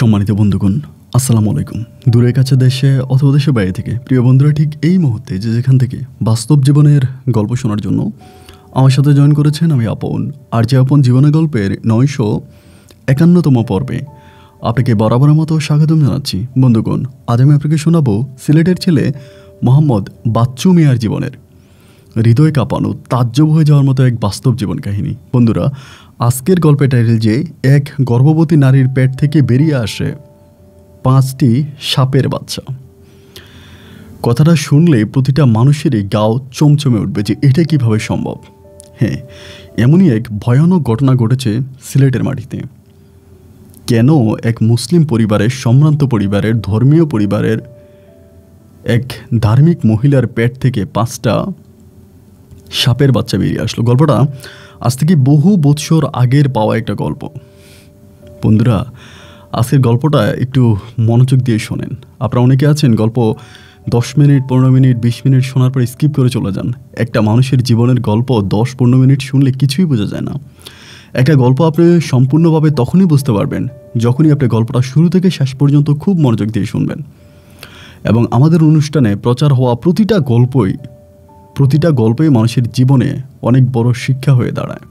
সম্মানিত বন্ধুগণ আসসালামু আলাইকুম দূরের কাছে দেশে অথবা দেশের বাইরে থেকে প্রিয় বন্ধুরা ঠিক এই মুহূর্তে যে যেখান থেকে বাস্তব জীবনের গল্প শোনার জন্য আমার সাথে জয়েন করেছেন আমি আপন আর যে আপন জীবনের গল্পের নয়শো একান্নতম পর্বে আপনাকে বরাবরের মতো স্বাগতম জানাচ্ছি বন্ধুগণ আজ আমি আপনাকে শোনাবো সিলেটের ছেলে মোহাম্মদ বাচ্চু মিয়ার জীবনের হৃদয় কাঁপানো তাজ্জব হয়ে যাওয়ার মতো এক বাস্তব জীবন কাহিনী বন্ধুরা আজকের গল্পে টাইটেল যে এক গর্ভবতী নারীর পেট থেকে বেরিয়ে আসে পাঁচটি সাপের বাচ্চা কথাটা শুনলে প্রতিটা মানুষেরই গাও চমচমে উঠবে যে এটা কিভাবে সম্ভব হ্যাঁ এমনই এক ভয়ানক ঘটনা ঘটেছে সিলেটের মাটিতে কেন এক মুসলিম পরিবারের সম্ভ্রান্ত পরিবারের ধর্মীয় পরিবারের এক ধার্মিক মহিলার পেট থেকে পাঁচটা সাপের বাচ্চা বেরিয়ে আসলো গল্পটা আজ থেকে বহু বৎসর আগের পাওয়া একটা গল্প বন্ধুরা আজকের গল্পটা একটু মনোযোগ দিয়ে শোনেন আপনারা অনেকে আছেন গল্প দশ মিনিট পনেরো মিনিট বিশ মিনিট শোনার পর স্কিপ করে চলে যান একটা মানুষের জীবনের গল্প দশ পনেরো মিনিট শুনলে কিছুই বোঝা যায় না একটা গল্প আপনি সম্পূর্ণভাবে তখনই বুঝতে পারবেন যখনই আপনি গল্পটা শুরু থেকে শেষ পর্যন্ত খুব মনোযোগ দিয়ে শুনবেন এবং আমাদের অনুষ্ঠানে প্রচার হওয়া প্রতিটা গল্পই প্রতিটা গল্পই মানুষের জীবনে অনেক বড় শিক্ষা হয়ে দাঁড়ায়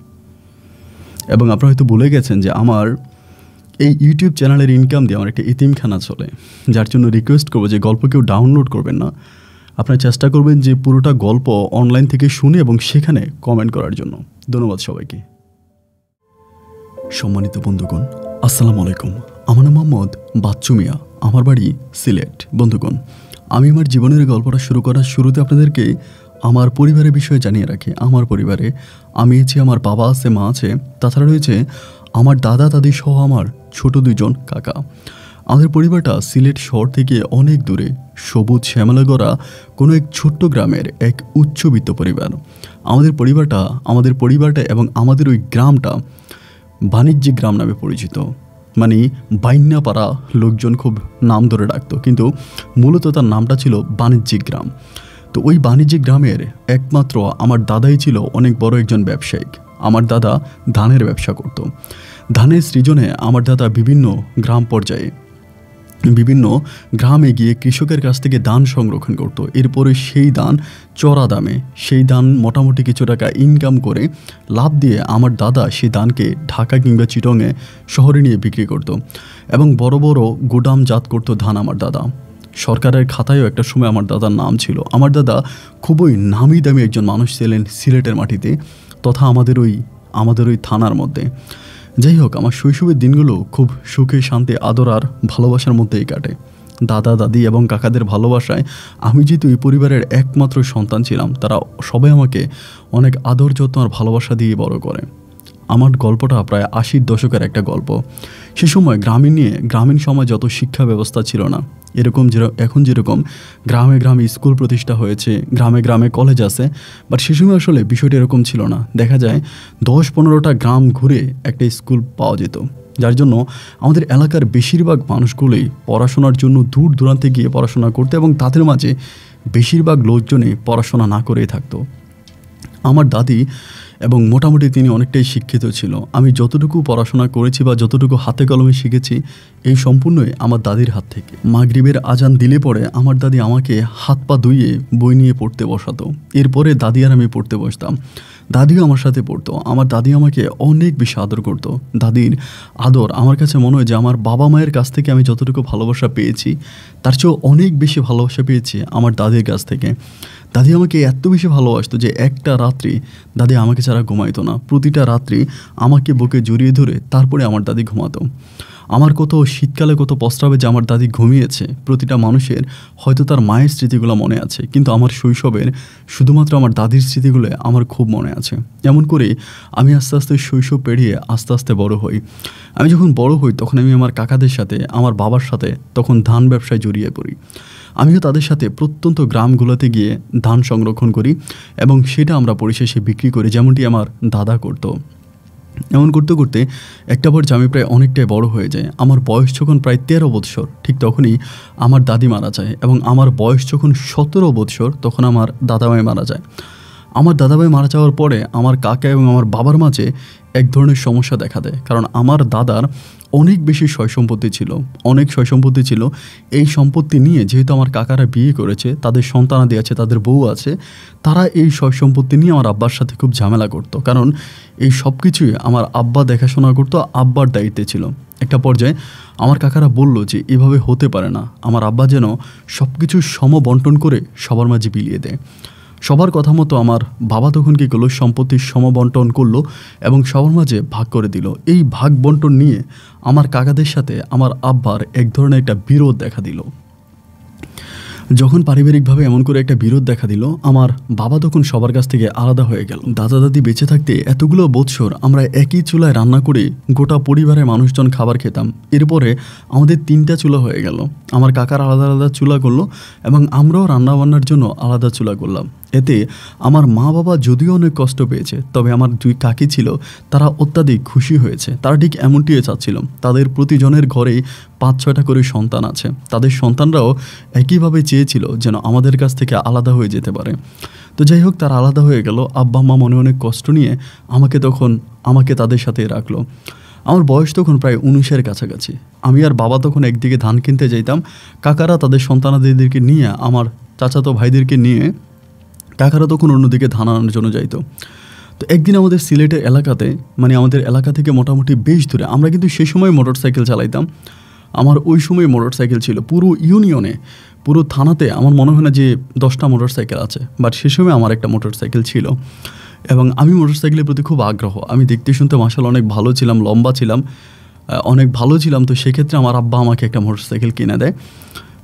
এবং আপনারা হয়তো ভুলে গেছেন যে আমার এই ইউটিউব চ্যানেলের ইনকাম দিয়ে আমার একটা ইতিমখানা চলে যার জন্য রিকোয়েস্ট করবো যে গল্প কেউ ডাউনলোড করবেন না আপনারা চেষ্টা করবেন যে পুরোটা গল্প অনলাইন থেকে শুনে এবং সেখানে কমেন্ট করার জন্য ধন্যবাদ সবাইকে সম্মানিত বন্ধুগণ আসসালামু আলাইকুম আমার নাম মোহাম্মদ বাচ্চু মিয়া আমার বাড়ি সিলেট বন্ধুগণ আমি আমার জীবনের গল্পটা শুরু করার শুরুতে আপনাদেরকে আমার পরিবারের বিষয়ে জানিয়ে রাখি আমার পরিবারে আমি যে আমার বাবা আছে মা আছে তাছাড়া রয়েছে আমার দাদা দাদি সহ আমার ছোট দুজন কাকা আমাদের পরিবারটা সিলেট শহর থেকে অনেক দূরে সবুজ শ্যামলাগড়া কোনো এক ছোট্ট গ্রামের এক উচ্চবিত্ত পরিবার আমাদের পরিবারটা আমাদের পরিবারটা এবং আমাদের ওই গ্রামটা বাণিজ্যিক গ্রাম নামে পরিচিত মানে বাইন্যাপাড়া লোকজন খুব নাম ধরে ডাকতো কিন্তু মূলত তার নামটা ছিল বাণিজ্যিক গ্রাম তো ওই বাণিজ্যিক গ্রামের একমাত্র আমার দাদাই ছিল অনেক বড় একজন ব্যবসায়িক আমার দাদা ধানের ব্যবসা করত ধানের সৃজনে আমার দাদা বিভিন্ন গ্রাম পর্যায়ে বিভিন্ন গ্রামে গিয়ে কৃষকের কাছ থেকে ধান সংরক্ষণ করত এরপরে সেই ধান চড়া দামে সেই ধান মোটামুটি কিছু টাকা ইনকাম করে লাভ দিয়ে আমার দাদা সেই ধানকে ঢাকা কিংবা চিটংয়ে শহরে নিয়ে বিক্রি করত এবং বড় বড় জাত করত ধান আমার দাদা সরকারের খাতায়ও একটা সময় আমার দাদার নাম ছিল আমার দাদা খুবই নামি দামি একজন মানুষ ছিলেন সিলেটের মাটিতে তথা আমাদের ওই আমাদের ওই থানার মধ্যে যাই হোক আমার শৈশবের দিনগুলো খুব সুখে শান্তি আদর আর ভালোবাসার মধ্যেই কাটে দাদা দাদি এবং কাকাদের ভালোবাসায় আমি যেহেতু এই পরিবারের একমাত্র সন্তান ছিলাম তারা সবাই আমাকে অনেক আদর যত্ন আর ভালোবাসা দিয়ে বড় করে আমার গল্পটা প্রায় আশির দশকের একটা গল্প সে সময় গ্রামীণ নিয়ে গ্রামীণ সমাজ যত শিক্ষা ব্যবস্থা ছিল না এরকম যে এখন যেরকম গ্রামে গ্রামে স্কুল প্রতিষ্ঠা হয়েছে গ্রামে গ্রামে কলেজ আছে বাট সে সময় আসলে বিষয়টি এরকম ছিল না দেখা যায় দশ পনেরোটা গ্রাম ঘুরে একটা স্কুল পাওয়া যেত যার জন্য আমাদের এলাকার বেশিরভাগ মানুষগুলোই পড়াশোনার জন্য দূর দূরান্তে গিয়ে পড়াশোনা করতে এবং তাদের মাঝে বেশিরভাগ লোকজনে পড়াশোনা না করেই থাকতো আমার দাদি এবং মোটামুটি তিনি অনেকটাই শিক্ষিত ছিল আমি যতটুকু পড়াশোনা করেছি বা যতটুকু হাতে কলমে শিখেছি এই সম্পূর্ণই আমার দাদির হাত থেকে মাগরিবের আজান দিলে পরে আমার দাদি আমাকে হাত পা ধুইয়ে বই নিয়ে পড়তে বসাতো এরপরে দাদি আর আমি পড়তে বসতাম দাদিও আমার সাথে পড়তো আমার দাদি আমাকে অনেক বেশি আদর করতো দাদির আদর আমার কাছে মনে হয় যে আমার বাবা মায়ের কাছ থেকে আমি যতটুকু ভালোবাসা পেয়েছি তার চেয়েও অনেক বেশি ভালোবাসা পেয়েছি আমার দাদির কাছ থেকে দাদি আমাকে এত বেশি ভালোবাসতো যে একটা রাত্রি দাদি আমাকে ছাড়া ঘুমাইতো না প্রতিটা রাত্রি আমাকে বুকে জড়িয়ে ধরে তারপরে আমার দাদি ঘুমাতো আমার কত শীতকালে কত প্রস্তাবে যে আমার দাদি ঘুমিয়েছে প্রতিটা মানুষের হয়তো তার মায়ের স্মৃতিগুলো মনে আছে কিন্তু আমার শৈশবের শুধুমাত্র আমার দাদির স্মৃতিগুলো আমার খুব মনে আছে এমন করে আমি আস্তে আস্তে শৈশব পেরিয়ে আস্তে আস্তে বড় হই আমি যখন বড় হই তখন আমি আমার কাকাদের সাথে আমার বাবার সাথে তখন ধান ব্যবসায় জড়িয়ে পড়ি আমিও তাদের সাথে প্রত্যন্ত গ্রামগুলোতে গিয়ে ধান সংরক্ষণ করি এবং সেটা আমরা পরিশেষে বিক্রি করি যেমনটি আমার দাদা করতো এমন করতে করতে একটা পর্যায়ে আমি প্রায় অনেকটাই বড় হয়ে যায় আমার বয়স যখন প্রায় তেরো বৎসর ঠিক তখনই আমার দাদি মারা যায় এবং আমার বয়স যখন সতেরো বৎসর তখন আমার দাদা মারা যায় আমার দাদাভাই মারা যাওয়ার পরে আমার কাকা এবং আমার বাবার মাঝে এক ধরনের সমস্যা দেখা দেয় কারণ আমার দাদার অনেক বেশি শয় সম্পত্তি ছিল অনেক শয় সম্পত্তি ছিল এই সম্পত্তি নিয়ে যেহেতু আমার কাকারা বিয়ে করেছে তাদের সন্তানাদি আছে তাদের বউ আছে তারা এই শয় সম্পত্তি নিয়ে আমার আব্বার সাথে খুব ঝামেলা করত কারণ এই সব কিছুই আমার আব্বা দেখাশোনা করতো আব্বার দায়িত্বে ছিল একটা পর্যায়ে আমার কাকারা বলল যে এভাবে হতে পারে না আমার আব্বা যেন সব কিছু সমবন্টন করে সবার মাঝে বিলিয়ে দেয় সবার কথা মতো আমার বাবা তখন কি করলো সম্পত্তির সমবন্টন করলো এবং সবার মাঝে ভাগ করে দিল এই ভাগ বন্টন নিয়ে আমার কাকাদের সাথে আমার আব্বার এক ধরনের একটা বিরোধ দেখা দিল যখন পারিবারিকভাবে এমন করে একটা বিরোধ দেখা দিল আমার বাবা তখন সবার কাছ থেকে আলাদা হয়ে গেল দাদা দাদি বেঁচে থাকতে এতগুলো বৎসর আমরা একই চুলায় রান্না করে গোটা পরিবারের মানুষজন খাবার খেতাম এরপরে আমাদের তিনটা চুলা হয়ে গেল আমার কাকার আলাদা আলাদা চুলা করলো এবং আমরাও রান্নাবান্নার জন্য আলাদা চুলা করলাম এতে আমার মা বাবা যদিও অনেক কষ্ট পেয়েছে তবে আমার দুই কাকি ছিল তারা অত্যাধিক খুশি হয়েছে তারা ঠিক এমনটিও চাচ্ছিল তাদের প্রতিজনের ঘরে পাঁচ ছয়টা করে সন্তান আছে তাদের সন্তানরাও একইভাবে চেয়েছিল যেন আমাদের কাছ থেকে আলাদা হয়ে যেতে পারে তো যাই হোক তারা আলাদা হয়ে গেল আব্বা মা মনে অনেক কষ্ট নিয়ে আমাকে তখন আমাকে তাদের সাথে রাখলো আমার বয়স তখন প্রায় উনিশের কাছাকাছি আমি আর বাবা তখন একদিকে ধান কিনতে যাইতাম কাকারা তাদের সন্তানাদিদেরকে নিয়ে আমার চাচাতো ভাইদেরকে নিয়ে টাকাটা তখন অন্যদিকে ধান আনার জন্য যাইতো তো একদিন আমাদের সিলেটের এলাকাতে মানে আমাদের এলাকা থেকে মোটামুটি বেশ দূরে আমরা কিন্তু সেই সময় মোটর সাইকেল চালাইতাম আমার ওই সময় মোটর সাইকেল ছিল পুরো ইউনিয়নে পুরো থানাতে আমার মনে হয় না যে দশটা মোটর সাইকেল আছে বাট সে সময় আমার একটা মোটর সাইকেল ছিল এবং আমি মোটর সাইকেলের প্রতি খুব আগ্রহ আমি দেখতে শুনতে মাসাল অনেক ভালো ছিলাম লম্বা ছিলাম অনেক ভালো ছিলাম তো সেক্ষেত্রে আমার আব্বা আমাকে একটা মোটর সাইকেল কিনে দেয়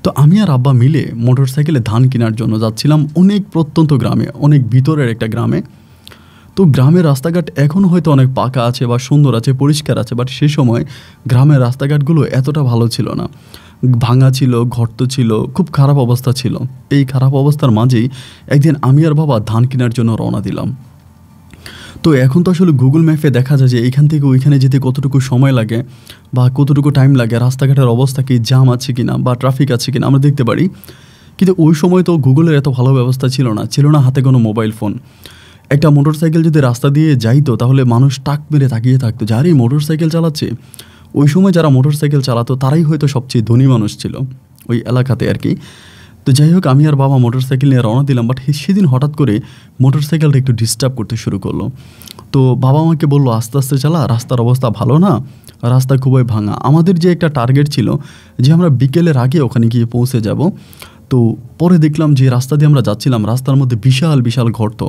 তো আমি আর আব্বা মিলে মোটর সাইকেলে ধান কেনার জন্য যাচ্ছিলাম অনেক প্রত্যন্ত গ্রামে অনেক ভিতরের একটা গ্রামে তো গ্রামের রাস্তাঘাট এখনও হয়তো অনেক পাকা আছে বা সুন্দর আছে পরিষ্কার আছে বাট সে সময় গ্রামের রাস্তাঘাটগুলো এতটা ভালো ছিল না ভাঙা ছিল ঘর্ত ছিল খুব খারাপ অবস্থা ছিল এই খারাপ অবস্থার মাঝেই একদিন আমি আর বাবা ধান কেনার জন্য রওনা দিলাম তো এখন তো আসলে গুগল ম্যাপে দেখা যায় যে এখান থেকে ওইখানে যেতে কতটুকু সময় লাগে বা কতটুকু টাইম লাগে রাস্তাঘাটের অবস্থা কি জাম আছে কি না বা ট্রাফিক আছে কি না আমরা দেখতে পারি কিন্তু ওই সময় তো গুগলের এত ভালো ব্যবস্থা ছিল না ছিল না হাতে কোনো মোবাইল ফোন একটা মোটরসাইকেল যদি রাস্তা দিয়ে যাইতো তাহলে মানুষ টাক মেরে তাকিয়ে থাকতো যারই মোটরসাইকেল চালাচ্ছে ওই সময় যারা মোটরসাইকেল চালাতো তারাই হয়তো সবচেয়ে ধনী মানুষ ছিল ওই এলাকাতে আর কি তো যাই হোক আমি আর বাবা মোটরসাইকেল নিয়ে রওনা দিলাম বাট সেদিন হঠাৎ করে মোটরসাইকেলটা একটু ডিস্টার্ব করতে শুরু করলো তো বাবা আমাকে বললো আস্তে আস্তে চালা রাস্তার অবস্থা ভালো না রাস্তা খুবই ভাঙা আমাদের যে একটা টার্গেট ছিল যে আমরা বিকেলের আগে ওখানে গিয়ে পৌঁছে যাব তো পরে দেখলাম যে রাস্তা দিয়ে আমরা যাচ্ছিলাম রাস্তার মধ্যে বিশাল বিশাল গর্ত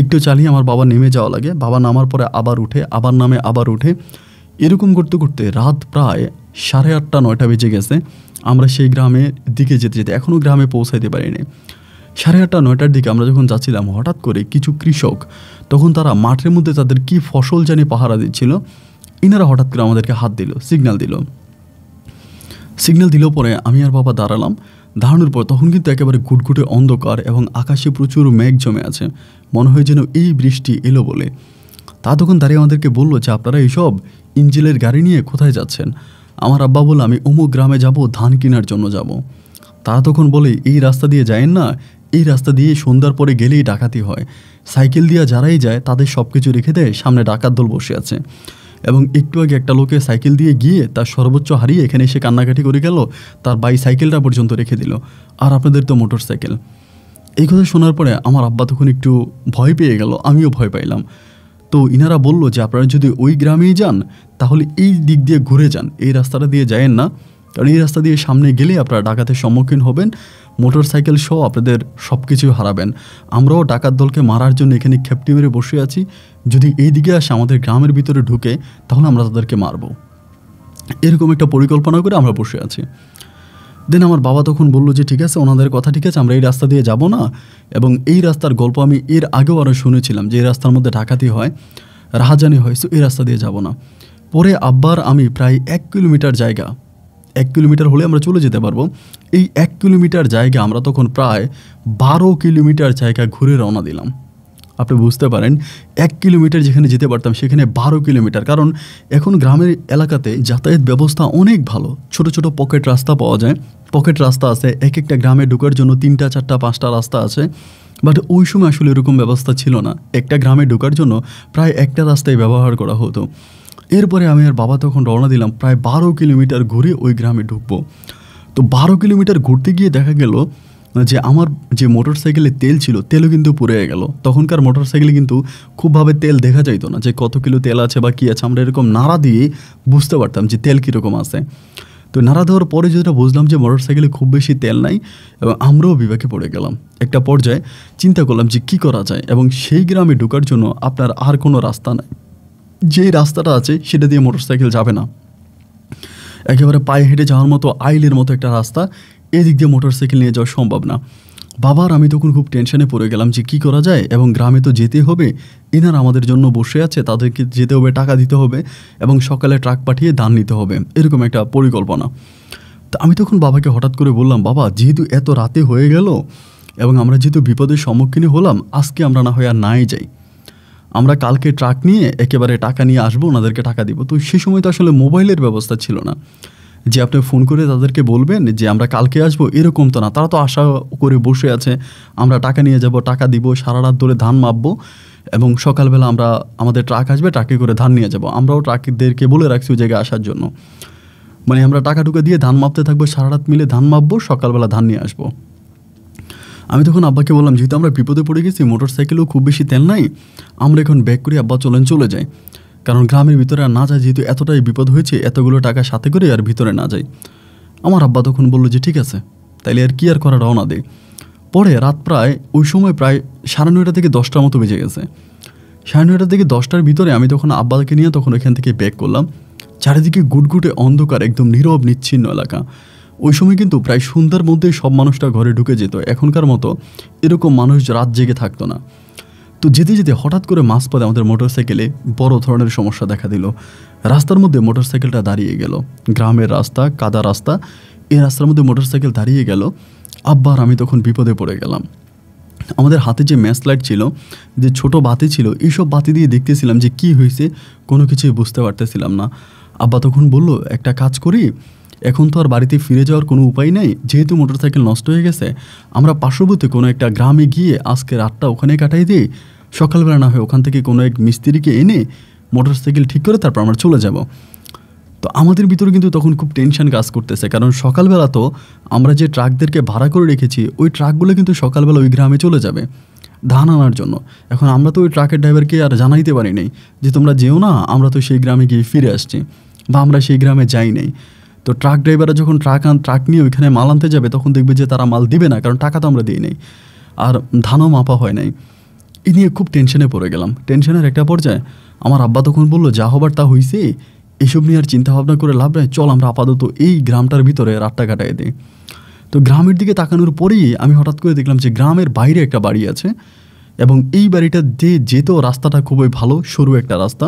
একটু চালিয়ে আমার বাবা নেমে যাওয়া লাগে বাবা নামার পরে আবার উঠে আবার নামে আবার উঠে এরকম করতে করতে রাত প্রায় সাড়ে আটটা নয়টা বেজে গেছে আমরা সেই গ্রামের দিকে যেতে যেতে এখনও গ্রামে পৌঁছাইতে পারিনি সাড়ে আটটা নয়টার দিকে আমরা যখন যাচ্ছিলাম হঠাৎ করে কিছু কৃষক তখন তারা মাঠের মধ্যে তাদের কি ফসল জানি পাহারা দিচ্ছিল ইনারা হঠাৎ করে আমাদেরকে হাত দিল সিগন্যাল দিল সিগন্যাল দিল পরে আমি আর বাবা দাঁড়ালাম দাঁড়ানোর পর তখন কিন্তু একেবারে ঘুটঘুটে অন্ধকার এবং আকাশে প্রচুর মেঘ জমে আছে মনে হয় যেন এই বৃষ্টি এলো বলে তা তখন দাঁড়িয়ে আমাদেরকে বললো যে আপনারা এইসব ইঞ্জিলের গাড়ি নিয়ে কোথায় যাচ্ছেন আমার আব্বা বলে আমি অমুক গ্রামে যাব ধান কেনার জন্য যাব। তারা তখন বলে এই রাস্তা দিয়ে যায়েন না এই রাস্তা দিয়ে সন্ধ্যার পরে গেলেই ডাকাতি হয় সাইকেল দিয়ে যারাই যায় তাদের সব কিছু রেখে দেয় সামনে ডাকাত দল বসে আছে এবং একটু আগে একটা লোকে সাইকেল দিয়ে গিয়ে তার সর্বোচ্চ হারিয়ে এখানে এসে কান্নাকাটি করে গেল তার বাই সাইকেলটা পর্যন্ত রেখে দিল আর আপনাদের তো মোটর সাইকেল এই কথা শোনার পরে আমার আব্বা তখন একটু ভয় পেয়ে গেল আমিও ভয় পাইলাম তো ইনারা বলল যে আপনারা যদি ওই গ্রামেই যান তাহলে এই দিক দিয়ে ঘুরে যান এই রাস্তাটা দিয়ে যায়েন না কারণ এই রাস্তা দিয়ে সামনে গেলে আপনারা ডাকাতের সম্মুখীন হবেন মোটর সাইকেল সহ আপনাদের সব কিছু হারাবেন আমরাও ডাকাত দলকে মারার জন্য এখানে খেপটি মেরে বসে আছি যদি এই দিকে আসে আমাদের গ্রামের ভিতরে ঢুকে তাহলে আমরা তাদেরকে মারব এরকম একটা পরিকল্পনা করে আমরা বসে আছি দেন আমার বাবা তখন বলল যে ঠিক আছে ওনাদের কথা ঠিক আছে আমরা এই রাস্তা দিয়ে যাব না এবং এই রাস্তার গল্প আমি এর আগেও আরও শুনেছিলাম যে এই রাস্তার মধ্যে ডাকাতি হয় রাহাজানি হয় সো এই রাস্তা দিয়ে যাব না পরে আব্বার আমি প্রায় এক কিলোমিটার জায়গা এক কিলোমিটার হলে আমরা চলে যেতে পারবো এই এক কিলোমিটার জায়গা আমরা তখন প্রায় বারো কিলোমিটার জায়গা ঘুরে রওনা দিলাম আপনি বুঝতে পারেন এক কিলোমিটার যেখানে যেতে পারতাম সেখানে বারো কিলোমিটার কারণ এখন গ্রামের এলাকাতে যাতায়াত ব্যবস্থা অনেক ভালো ছোট ছোট পকেট রাস্তা পাওয়া যায় পকেট রাস্তা আছে এক একটা গ্রামে ঢুকার জন্য তিনটা চারটা পাঁচটা রাস্তা আছে বাট ওই সময় আসলে এরকম ব্যবস্থা ছিল না একটা গ্রামে ঢুকার জন্য প্রায় একটা রাস্তায় ব্যবহার করা হতো এরপরে আমি আর বাবা তখন রওনা দিলাম প্রায় বারো কিলোমিটার ঘুরে ওই গ্রামে ঢুকবো তো বারো কিলোমিটার ঘুরতে গিয়ে দেখা গেল যে আমার যে মোটর সাইকেলে তেল ছিল তেলও কিন্তু পুড়ে গেল তখনকার মোটর সাইকেলে কিন্তু খুবভাবে তেল দেখা যাইতো না যে কত কিলো তেল আছে বা কী আছে আমরা এরকম নাড়া দিয়ে বুঝতে পারতাম যে তেল কীরকম আছে তো নাড়া দেওয়ার পরে যেটা বুঝলাম যে মোটর সাইকেলে খুব বেশি তেল নাই এবং আমরাও বিবেকে পড়ে গেলাম একটা পর্যায়ে চিন্তা করলাম যে কী করা যায় এবং সেই গ্রামে ঢোকার জন্য আপনার আর কোনো রাস্তা নাই যে রাস্তাটা আছে সেটা দিয়ে মোটরসাইকেল যাবে না একেবারে পায়ে হেঁটে যাওয়ার মতো আইলের মতো একটা রাস্তা এদিক দিয়ে মোটরসাইকেল নিয়ে যাওয়া সম্ভব না বাবার আমি তখন খুব টেনশনে পড়ে গেলাম যে কি করা যায় এবং গ্রামে তো যেতে হবে এনার আমাদের জন্য বসে আছে তাদেরকে যেতে হবে টাকা দিতে হবে এবং সকালে ট্রাক পাঠিয়ে দান নিতে হবে এরকম একটা পরিকল্পনা তা আমি তখন বাবাকে হঠাৎ করে বললাম বাবা যেহেতু এত রাতে হয়ে গেল এবং আমরা যেহেতু বিপদের সম্মুখীন হলাম আজকে আমরা না হয়ে আর নাই যাই আমরা কালকে ট্রাক নিয়ে একেবারে টাকা নিয়ে আসবো ওনাদেরকে টাকা দিব তো সেই সময় তো আসলে মোবাইলের ব্যবস্থা ছিল না যে আপনি ফোন করে তাদেরকে বলবেন যে আমরা কালকে আসবো এরকম তো না তারা তো আশা করে বসে আছে আমরা টাকা নিয়ে যাব টাকা দিব সারা রাত ধরে ধান মাপবো এবং সকালবেলা আমরা আমাদের ট্রাক আসবে ট্রাকে করে ধান নিয়ে যাব আমরাও ট্রাকদেরকে বলে রাখছি ওই জায়গায় আসার জন্য মানে আমরা টাকা টুকা দিয়ে ধান মাপতে থাকবো সারা রাত মিলে ধান মাপবো সকালবেলা ধান নিয়ে আসবো আমি তখন আব্বাকে বললাম যেহেতু আমরা বিপদে পড়ে গেছি মোটর সাইকেলেও খুব বেশি তেল নাই আমরা এখন ব্যাক করে আব্বা চলেন চলে যাই কারণ গ্রামের ভিতরে আর না যায় যেহেতু এতটাই বিপদ হয়েছে এতগুলো টাকা সাথে করে আর ভিতরে না যাই আমার আব্বা তখন বলল যে ঠিক আছে তাইলে আর কি আর করা রওনা দেয় পরে রাত প্রায় ওই সময় প্রায় সাড়ে নয়টা থেকে দশটার মতো বেজে গেছে সাড়ে নয়টা থেকে দশটার ভিতরে আমি তখন আব্বাকে নিয়ে তখন ওইখান থেকে ব্যাক করলাম চারিদিকে গুটগুটে অন্ধকার একদম নীরব নিচ্ছিন্ন এলাকা ওই সময় কিন্তু প্রায় সন্ধ্যার মধ্যেই সব মানুষটা ঘরে ঢুকে যেত এখনকার মতো এরকম মানুষ রাত জেগে থাকতো না তো যেতে যেতে হঠাৎ করে মাঝপথে আমাদের মোটরসাইকেলে বড় ধরনের সমস্যা দেখা দিল রাস্তার মধ্যে মোটরসাইকেলটা দাঁড়িয়ে গেল গ্রামের রাস্তা কাদা রাস্তা এই রাস্তার মধ্যে মোটরসাইকেল দাঁড়িয়ে গেল আব্বার আমি তখন বিপদে পড়ে গেলাম আমাদের হাতে যে ম্যাচ লাইট ছিল যে ছোট বাতি ছিল এইসব বাতি দিয়ে দেখতেছিলাম যে কি হয়েছে কোনো কিছুই বুঝতে পারতেছিলাম না আব্বা তখন বলল একটা কাজ করি এখন তো আর বাড়িতে ফিরে যাওয়ার কোনো উপায় নেই যেহেতু মোটরসাইকেল নষ্ট হয়ে গেছে আমরা পার্শ্ববর্তী কোনো একটা গ্রামে গিয়ে আজকে রাতটা ওখানে কাটাই দিই সকালবেলা না হয় ওখান থেকে কোনো এক মিস্ত্রিকে এনে মোটরসাইকেল ঠিক করে তারপর আমরা চলে যাব তো আমাদের ভিতরে কিন্তু তখন খুব টেনশন কাজ করতেছে কারণ সকালবেলা তো আমরা যে ট্রাকদেরকে ভাড়া করে রেখেছি ওই ট্রাকগুলো কিন্তু সকালবেলা ওই গ্রামে চলে যাবে ধান আনার জন্য এখন আমরা তো ওই ট্রাকের ড্রাইভারকে আর জানাইতে পারি নাই যে তোমরা যেও না আমরা তো সেই গ্রামে গিয়ে ফিরে আসছি বা আমরা সেই গ্রামে যাই নাই তো ট্রাক ড্রাইভাররা যখন ট্রাক আন ট্রাক নিয়ে ওইখানে মাল আনতে যাবে তখন দেখবে যে তারা মাল দিবে না কারণ টাকা তো আমরা দিই নাই আর ধানও মাপা হয় নাই এ নিয়ে খুব টেনশনে পড়ে গেলাম টেনশনের একটা পর্যায়ে আমার আব্বা তখন বললো যা হবার তা হইছে এসব নিয়ে আর চিন্তাভাবনা করে লাভ নাই চল আমরা আপাতত এই গ্রামটার ভিতরে রাতটা কাটাই দিই তো গ্রামের দিকে তাকানোর পরেই আমি হঠাৎ করে দেখলাম যে গ্রামের বাইরে একটা বাড়ি আছে এবং এই বাড়িটা যে যেত রাস্তাটা খুবই ভালো সরু একটা রাস্তা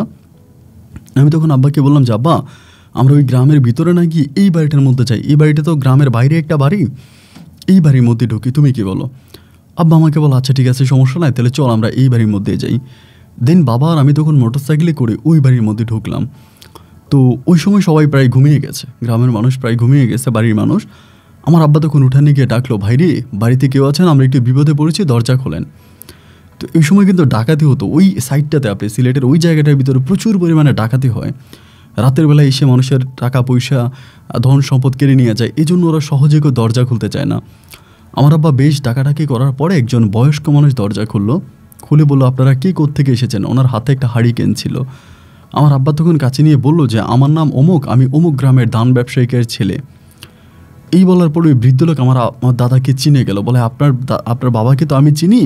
আমি তখন আব্বাকে বললাম যে আব্বা আমরা ওই গ্রামের ভিতরে না গিয়ে এই বাড়িটার মধ্যে যাই এই বাড়িটা তো গ্রামের বাইরে একটা বাড়ি এই বাড়ির মধ্যে ঢুকি তুমি কি বলো আব্বা আমাকে বলো আচ্ছা ঠিক আছে সমস্যা নাই তাহলে চল আমরা এই বাড়ির মধ্যে যাই দেন বাবা আর আমি তখন মোটর সাইকেলে করে ওই বাড়ির মধ্যে ঢুকলাম তো ওই সময় সবাই প্রায় ঘুমিয়ে গেছে গ্রামের মানুষ প্রায় ঘুমিয়ে গেছে বাড়ির মানুষ আমার আব্বা তখন উঠানে গিয়ে ডাকলো ভাই রে বাড়িতে কেউ আছেন আমরা একটু বিপদে পড়েছি দরজা খোলেন তো এই সময় কিন্তু ডাকাতি হতো ওই সাইডটাতে আপনি সিলেটের ওই জায়গাটার ভিতরে প্রচুর পরিমাণে ডাকাতি হয় রাতের বেলা এসে মানুষের টাকা পয়সা ধন সম্পদ কেড়ে নিয়ে যায় এই জন্য ওরা সহজে কেউ দরজা খুলতে চায় না আমার আব্বা বেশ ডাকাডাকি করার পরে একজন বয়স্ক মানুষ দরজা খুললো খুলে বলল আপনারা কে থেকে এসেছেন ওনার হাতে একটা কেন ছিল আমার আব্বা তখন কাছে নিয়ে বলল যে আমার নাম অমুক আমি অমুক গ্রামের ধান ব্যবসায়িকের ছেলে এই বলার পরে ওই বৃদ্ধ লোক আমার আমার দাদাকে চিনে গেল বলে আপনার আপনার বাবাকে তো আমি চিনি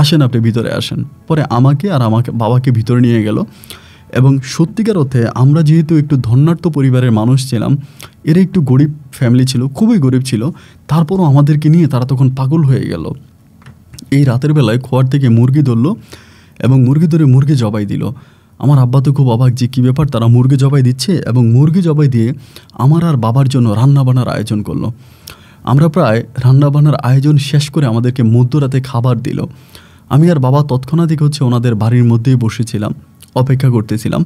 আসেন আপনি ভিতরে আসেন পরে আমাকে আর আমাকে বাবাকে ভিতরে নিয়ে গেল এবং সত্যিকার অর্থে আমরা যেহেতু একটু ধন্যার্থ পরিবারের মানুষ ছিলাম এরা একটু গরিব ফ্যামিলি ছিল খুবই গরিব ছিল তারপরও আমাদেরকে নিয়ে তারা তখন পাগল হয়ে গেল এই রাতের বেলায় খোয়ার থেকে মুরগি ধরলো এবং মুরগি ধরে মুরগি জবাই দিল আমার আব্বা তো খুব অবাক যে কী ব্যাপার তারা মুরগি জবাই দিচ্ছে এবং মুরগি জবাই দিয়ে আমার আর বাবার জন্য রান্নাবান্নার আয়োজন করলো আমরা প্রায় রান্নাবান্নার আয়োজন শেষ করে আমাদেরকে মধ্যরাতে খাবার দিল আমি আর বাবা তৎক্ষণাৎ হচ্ছে ওনাদের বাড়ির মধ্যেই বসেছিলাম অপেক্ষা করতেছিলাম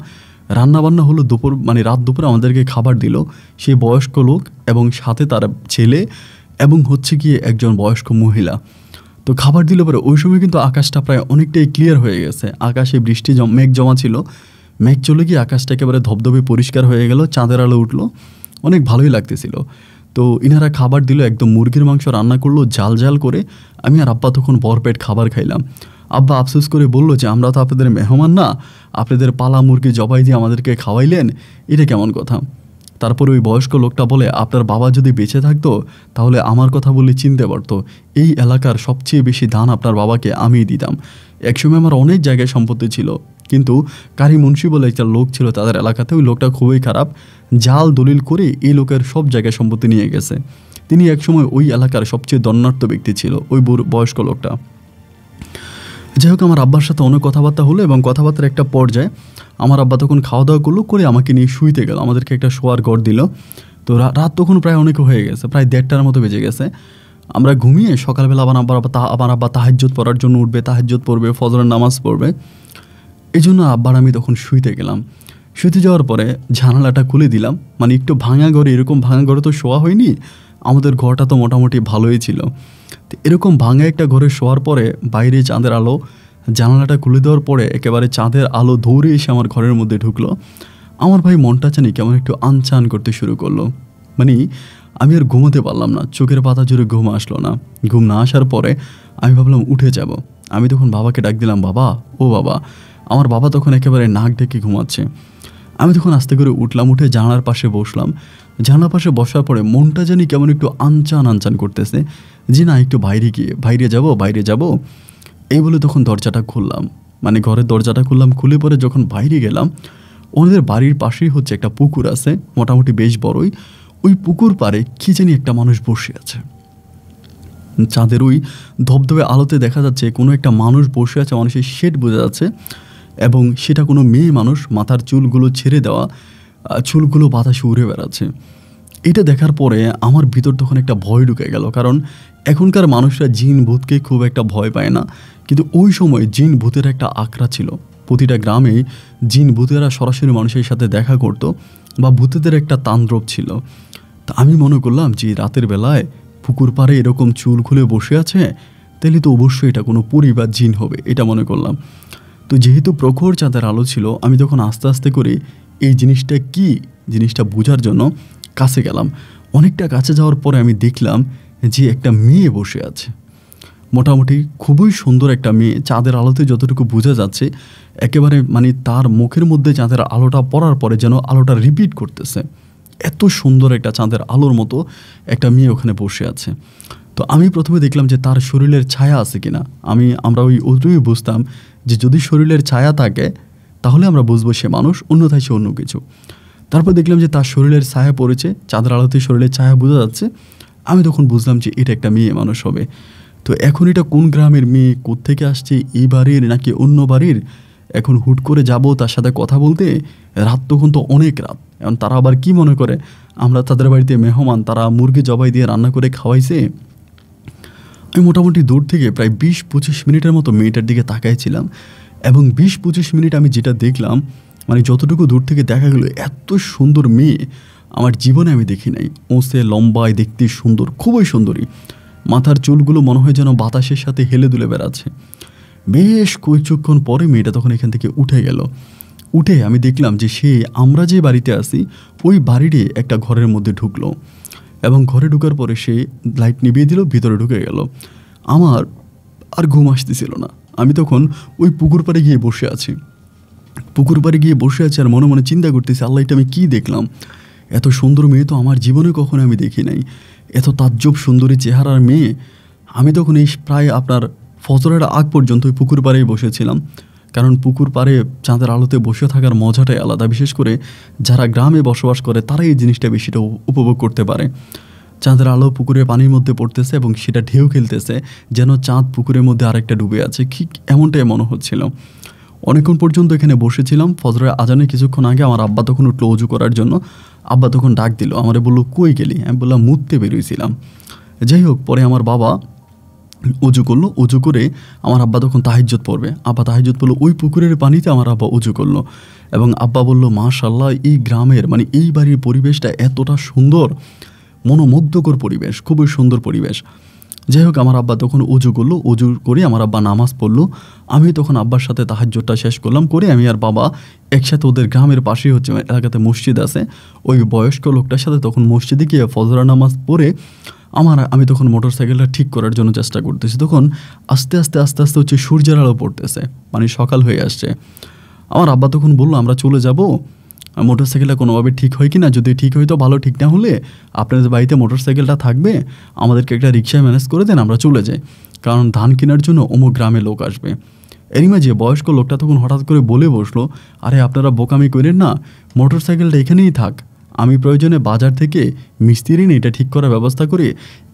রান্নাবান্না হলো দুপুর মানে রাত দুপুরে আমাদেরকে খাবার দিল সেই বয়স্ক লোক এবং সাথে তার ছেলে এবং হচ্ছে গিয়ে একজন বয়স্ক মহিলা তো খাবার দিল পরে ওই সময় কিন্তু আকাশটা প্রায় অনেকটাই ক্লিয়ার হয়ে গেছে আকাশে বৃষ্টি জম মেঘ জমা ছিল মেঘ চলে গিয়ে আকাশটা একেবারে ধবধবে পরিষ্কার হয়ে গেল চাঁদের আলো উঠল অনেক ভালোই লাগতেছিল তো ইনারা খাবার দিল একদম মুরগির মাংস রান্না করলো জাল জাল করে আমি আর আব্বা তখন বরপেট খাবার খাইলাম আব্বা আফসোস করে বললো যে আমরা তো আপনাদের মেহমান না আপনাদের পালা মুরগি জবাই দিয়ে আমাদেরকে খাওয়াইলেন এটা কেমন কথা তারপরে ওই বয়স্ক লোকটা বলে আপনার বাবা যদি বেঁচে থাকতো তাহলে আমার কথা বলে চিনতে পারতো এই এলাকার সবচেয়ে বেশি ধান আপনার বাবাকে আমিই দিতাম একসময় আমার অনেক জায়গায় সম্পত্তি ছিল কিন্তু কারি মুন্সি বলে একটা লোক ছিল তাদের এলাকাতে ওই লোকটা খুবই খারাপ জাল দলিল করে এই লোকের সব জায়গায় সম্পত্তি নিয়ে গেছে তিনি একসময় ওই এলাকার সবচেয়ে দণ্ডার্থ ব্যক্তি ছিল ওই বয়স্ক লোকটা যাই হোক আমার আব্বার সাথে অনেক কথাবার্তা হলো এবং কথাবার্তার একটা পর্যায়ে আমার আব্বা তখন খাওয়া দাওয়া করলো করে আমাকে নিয়ে শুইতে গেল আমাদেরকে একটা শোয়ার ঘর দিল তো রাত তখন প্রায় অনেক হয়ে গেছে প্রায় দেড়টার মতো বেজে গেছে আমরা ঘুমিয়ে সকালবেলা আবার আবার আব্বা আমার আব্বা তাহাজ্যোত পড়ার জন্য উঠবে তাহাজ্যোত পড়বে ফজরের নামাজ পড়বে এই জন্য আব্বার আমি তখন শুইতে গেলাম শুইতে যাওয়ার পরে জানালাটা খুলে দিলাম মানে একটু ভাঙা ঘরে এরকম ভাঙা ঘরে তো শোয়া হয়নি আমাদের ঘরটা তো মোটামুটি ভালোই ছিল তো এরকম ভাঙা একটা ঘরে শোয়ার পরে বাইরে চাঁদের আলো জানালাটা খুলে দেওয়ার পরে একেবারে চাঁদের আলো ধরে এসে আমার ঘরের মধ্যে ঢুকলো আমার ভাই মনটা চানি কেমন একটু আনচান করতে শুরু করলো মানে আমি আর ঘুমোতে পারলাম না চোখের পাতা জুড়ে ঘুম আসলো না ঘুম না আসার পরে আমি ভাবলাম উঠে যাব আমি তখন বাবাকে ডাক দিলাম বাবা ও বাবা আমার বাবা তখন একেবারে নাক ডেকে ঘুমাচ্ছে আমি তখন আস্তে করে উঠলাম উঠে জানালার পাশে বসলাম জানলা পাশে বসার পরে মনটা জানি কেমন একটু আনচান আনচান করতেছে যে না একটু বাইরে গিয়ে বাইরে যাব বাইরে যাব এই বলে তখন দরজাটা খুললাম মানে ঘরের দরজাটা খুললাম খুলে পরে যখন বাইরে গেলাম ওনাদের বাড়ির পাশেই হচ্ছে একটা পুকুর আছে মোটামুটি বেশ বড়ই ওই পুকুর পারে কি জানি একটা মানুষ বসে আছে চাঁদের ওই ধবধবে আলোতে দেখা যাচ্ছে কোনো একটা মানুষ বসে আছে মানুষের শেড বোঝা যাচ্ছে এবং সেটা কোনো মেয়ে মানুষ মাথার চুলগুলো ছেড়ে দেওয়া চুলগুলো বাতাসে উড়ে বেড়াচ্ছে এটা দেখার পরে আমার ভিতর তখন একটা ভয় ঢুকে গেল কারণ এখনকার মানুষরা জিন ভূতকে খুব একটা ভয় পায় না কিন্তু ওই সময় জিন ভূতের একটা আঁকড়া ছিল প্রতিটা গ্রামে জিন ভূতেরা সরাসরি মানুষের সাথে দেখা করত বা ভূতেদের একটা তান্দ্রব ছিল তা আমি মনে করলাম যে রাতের বেলায় পুকুর পাড়ে এরকম চুল খুলে বসে আছে তাহলে তো অবশ্যই এটা কোনো পরি বা জিন হবে এটা মনে করলাম তো যেহেতু প্রখর চাঁদের আলো ছিল আমি তখন আস্তে আস্তে করে এই জিনিসটা কি জিনিসটা বোঝার জন্য কাছে গেলাম অনেকটা কাছে যাওয়ার পরে আমি দেখলাম যে একটা মেয়ে বসে আছে মোটামুটি খুবই সুন্দর একটা মেয়ে চাঁদের আলোতে যতটুকু বোঝা যাচ্ছে একেবারে মানে তার মুখের মধ্যে চাঁদের আলোটা পড়ার পরে যেন আলোটা রিপিট করতেছে এত সুন্দর একটা চাঁদের আলোর মতো একটা মেয়ে ওখানে বসে আছে তো আমি প্রথমে দেখলাম যে তার শরীরের ছায়া আছে কিনা আমি আমরা ওই ওটুই বুঝতাম যে যদি শরীরের ছায়া থাকে তাহলে আমরা বুঝবো সে মানুষ অন্যথায় সে অন্য কিছু তারপর দেখলাম যে তার শরীরের ছায়া পড়েছে চাঁদের আলোতে শরীরের ছায়া বোঝা যাচ্ছে আমি তখন বুঝলাম যে এটা একটা মেয়ে মানুষ হবে তো এখন এটা কোন গ্রামের মেয়ে কোত্থেকে আসছে এই বাড়ির নাকি অন্য বাড়ির এখন হুট করে যাব তার সাথে কথা বলতে রাত তখন তো অনেক রাত এখন তারা আবার কি মনে করে আমরা তাদের বাড়িতে মেহমান তারা মুরগি জবাই দিয়ে রান্না করে খাওয়াইছে আমি মোটামুটি দূর থেকে প্রায় বিশ পঁচিশ মিনিটের মতো মেয়েটার দিকে তাকাইছিলাম এবং বিশ পঁচিশ মিনিট আমি যেটা দেখলাম মানে যতটুকু দূর থেকে দেখা গেলো এত সুন্দর মেয়ে আমার জীবনে আমি দেখি নাই ওঁসে লম্বায় দেখতে সুন্দর খুবই সুন্দরী মাথার চুলগুলো মনে হয় যেন বাতাসের সাথে হেলে দুলে বেড়াচ্ছে বেশ কৈচক্ষণ পরে মেয়েটা তখন এখান থেকে উঠে গেল উঠে আমি দেখলাম যে সে আমরা যে বাড়িতে আসি ওই বাড়িটি একটা ঘরের মধ্যে ঢুকলো এবং ঘরে ঢুকার পরে সে লাইট নিভিয়ে দিল ভিতরে ঢুকে গেল আমার আর ঘুম আসতেছিল না আমি তখন ওই পুকুর পাড়ে গিয়ে বসে আছি পুকুর পাড়ে গিয়ে বসে আছি আর মনে মনে চিন্তা করতেছি আল্লাহ এটা আমি কী দেখলাম এত সুন্দর মেয়ে তো আমার জীবনে কখনো আমি দেখি নাই এত তাজ্জব সুন্দরী চেহারার মেয়ে আমি তখন এই প্রায় আপনার ফসলের আগ পর্যন্ত ওই পুকুর পাড়েই বসেছিলাম কারণ পুকুর পাড়ে চাঁদের আলোতে বসে থাকার মজাটাই আলাদা বিশেষ করে যারা গ্রামে বসবাস করে তারা এই জিনিসটা বেশিটা উপভোগ করতে পারে চাঁদের আলো পুকুরে পানির মধ্যে পড়তেছে এবং সেটা ঢেউ খেলতেছে যেন চাঁদ পুকুরের মধ্যে আরেকটা ডুবে আছে ঠিক এমনটাই মনে হচ্ছিল অনেকক্ষণ পর্যন্ত এখানে বসেছিলাম ফজরের আজানে কিছুক্ষণ আগে আমার আব্বা তখন উঠলো অজু করার জন্য আব্বা তখন ডাক দিল আমারে বললো কই গেলি আমি বললাম মুততে বেরিয়েছিলাম যাই হোক পরে আমার বাবা উজু করলো উজু করে আমার আব্বা তখন তাহিজ্যত পড়বে আব্বা তাহিজ্যত পড়লো ওই পুকুরের পানিতে আমার আব্বা উজু করলো এবং আব্বা বলল মাশাল্লাহ এই গ্রামের মানে এই বাড়ির পরিবেশটা এতটা সুন্দর মনোমুগ্ধকর পরিবেশ খুবই সুন্দর পরিবেশ যাই হোক আমার আব্বা তখন উজু করলো উজু করে আমার আব্বা নামাজ পড়লো আমি তখন আব্বার সাথে তাহাজ্যটা শেষ করলাম করে আমি আর বাবা একসাথে ওদের গ্রামের পাশেই হচ্ছে এলাকাতে মসজিদ আছে ওই বয়স্ক লোকটার সাথে তখন মসজিদে গিয়ে ফজরা নামাজ পড়ে আমার আমি তখন মোটর সাইকেলটা ঠিক করার জন্য চেষ্টা করতেছি তখন আস্তে আস্তে আস্তে আস্তে হচ্ছে সূর্যের আলো পড়তেছে মানে সকাল হয়ে আসছে আমার আব্বা তখন বললো আমরা চলে যাবো মোটর সাইকেলটা কোনোভাবে ঠিক হয় কি না যদি ঠিক হয় তো ভালো ঠিক না হলে আপনাদের বাড়িতে মোটর সাইকেলটা থাকবে আমাদেরকে একটা রিক্সায় ম্যানেজ করে দেন আমরা চলে যাই কারণ ধান কেনার জন্য অমুক গ্রামে লোক আসবে এরই মাঝে বয়স্ক লোকটা তখন হঠাৎ করে বলে বসলো আরে আপনারা বোকামি করেন না মোটর সাইকেলটা এখানেই থাক আমি প্রয়োজনে বাজার থেকে মিস্ত্রি নিয়ে এটা ঠিক করার ব্যবস্থা করে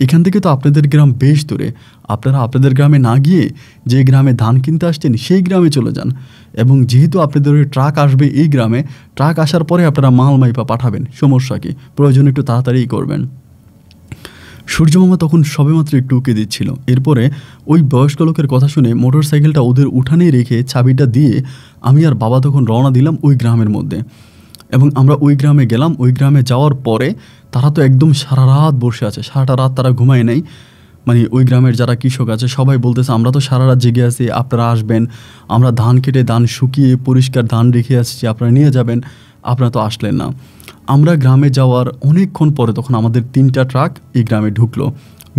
এখান থেকে তো আপনাদের গ্রাম বেশ দূরে আপনারা আপনাদের গ্রামে না গিয়ে যে গ্রামে ধান কিনতে আসছেন সেই গ্রামে চলে যান এবং যেহেতু আপনাদের ওই ট্রাক আসবে এই গ্রামে ট্রাক আসার পরে আপনারা মাল মাইপা পাঠাবেন সমস্যা কি প্রয়োজন একটু তাড়াতাড়ি করবেন সূর্যমামা তখন সবেমাত্র একটু উকে দিচ্ছিল এরপরে ওই বয়স্ক লোকের কথা শুনে মোটর সাইকেলটা ওদের উঠানে রেখে চাবিটা দিয়ে আমি আর বাবা তখন রওনা দিলাম ওই গ্রামের মধ্যে এবং আমরা ওই গ্রামে গেলাম ওই গ্রামে যাওয়ার পরে তারা তো একদম সারা রাত বসে আছে সারাটা রাত তারা ঘুমায় নেই মানে ওই গ্রামের যারা কৃষক আছে সবাই বলতেছে আমরা তো সারা রাত জেগে আছি আপনারা আসবেন আমরা ধান কেটে ধান শুকিয়ে পরিষ্কার ধান রেখে আসছি আপনারা নিয়ে যাবেন আপনারা তো আসলেন না আমরা গ্রামে যাওয়ার অনেকক্ষণ পরে তখন আমাদের তিনটা ট্রাক এই গ্রামে ঢুকলো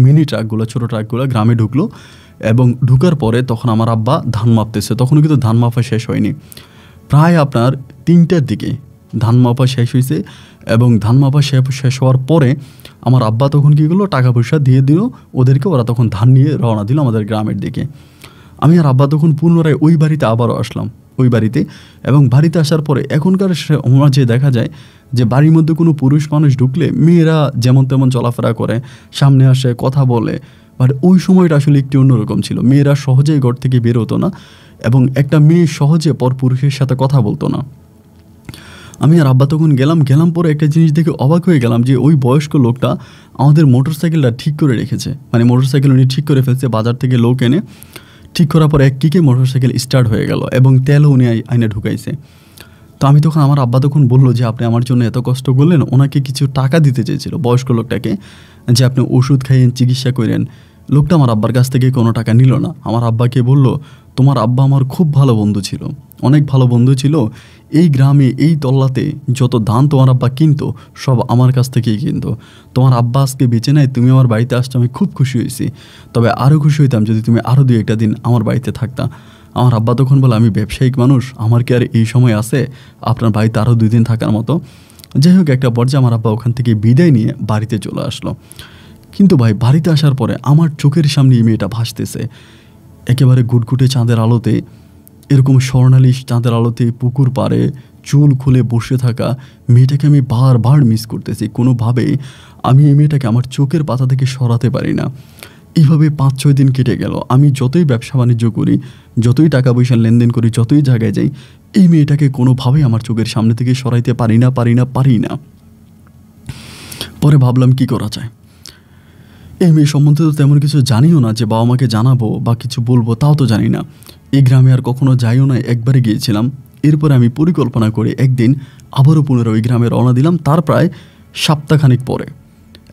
মিনি ট্রাকগুলো ছোটো ট্রাকগুলো গ্রামে ঢুকলো এবং ঢুকার পরে তখন আমার আব্বা ধান মাপতেছে তখনও কিন্তু ধান মাপা শেষ হয়নি প্রায় আপনার তিনটার দিকে ধান মাপা শেষ হয়েছে এবং ধান মাপা শেষ হওয়ার পরে আমার আব্বা তখন কী করলো টাকা পয়সা দিয়ে দিল ওদেরকে ওরা তখন ধান নিয়ে রওনা দিল আমাদের গ্রামের দিকে আমি আর আব্বা তখন পুনরায় ওই বাড়িতে আবারও আসলাম ওই বাড়িতে এবং বাড়িতে আসার পরে এখনকার সমাজে দেখা যায় যে বাড়ির মধ্যে কোনো পুরুষ মানুষ ঢুকলে মেয়েরা যেমন তেমন চলাফেরা করে সামনে আসে কথা বলে বাট ওই সময়টা আসলে একটি অন্যরকম ছিল মেয়েরা সহজেই ঘর থেকে বেরোতো না এবং একটা মেয়ে সহজে পর পুরুষের সাথে কথা বলতো না আমি আর আব্বা তখন গেলাম গেলাম পরে একটা জিনিস দেখে অবাক হয়ে গেলাম যে ওই বয়স্ক লোকটা আমাদের সাইকেলটা ঠিক করে রেখেছে মানে সাইকেল উনি ঠিক করে ফেলছে বাজার থেকে লোক এনে ঠিক করার পর এক কিকে সাইকেল স্টার্ট হয়ে গেল এবং তেলও উনি আইনে ঢুকাইছে তো আমি তখন আমার আব্বা তখন বললো যে আপনি আমার জন্য এত কষ্ট করলেন ওনাকে কিছু টাকা দিতে চেয়েছিল বয়স্ক লোকটাকে যে আপনি ওষুধ খাইয়েন চিকিৎসা করেন লোকটা আমার আব্বার কাছ থেকে কোনো টাকা নিল না আমার আব্বাকে বলল তোমার আব্বা আমার খুব ভালো বন্ধু ছিল অনেক ভালো বন্ধু ছিল এই গ্রামে এই তল্লাতে যত ধান তোমার আব্বা কিনতো সব আমার কাছ থেকেই কিনতো তোমার আব্বা আজকে বেঁচে নেয় তুমি আমার বাড়িতে আসছো আমি খুব খুশি হয়েছি তবে আরও খুশি হইতাম যদি তুমি আরও দু একটা দিন আমার বাড়িতে থাকতা আমার আব্বা তখন বলে আমি ব্যবসায়িক মানুষ আমার কি আর এই সময় আছে আপনার বাড়িতে আরও দুই দিন থাকার মতো যাই হোক একটা পর্যায়ে আমার আব্বা ওখান থেকে বিদায় নিয়ে বাড়িতে চলে আসলো কিন্তু ভাই বাড়িতে আসার পরে আমার চোখের সামনে এই মেয়েটা ভাসতেছে একেবারে ঘুটঘুটে চাঁদের আলোতে এরকম স্বর্ণালী চাঁদের আলোতে পুকুর পাড়ে চুল খুলে বসে থাকা মেয়েটাকে আমি বারবার মিস করতেছি কোনোভাবেই আমি এই মেয়েটাকে আমার চোখের পাতা থেকে সরাতে পারি না এইভাবে পাঁচ ছয় দিন কেটে গেল আমি যতই ব্যবসা বাণিজ্য করি যতই টাকা পয়সা লেনদেন করি যতই জায়গায় যাই এই মেয়েটাকে কোনোভাবেই আমার চোখের সামনে থেকে সরাইতে পারি না পারি না পারি না পরে ভাবলাম কি করা যায় এই মেয়ে সম্বন্ধে তো তেমন কিছু জানিও না যে বাবা মাকে জানাবো বা কিছু বলবো তাও তো জানি না এই গ্রামে আর কখনো যাইও না একবারে গিয়েছিলাম এরপরে আমি পরিকল্পনা করে একদিন আবারও পুনরায় ওই গ্রামে রওনা দিলাম তার প্রায় সপ্তাহখানিক পরে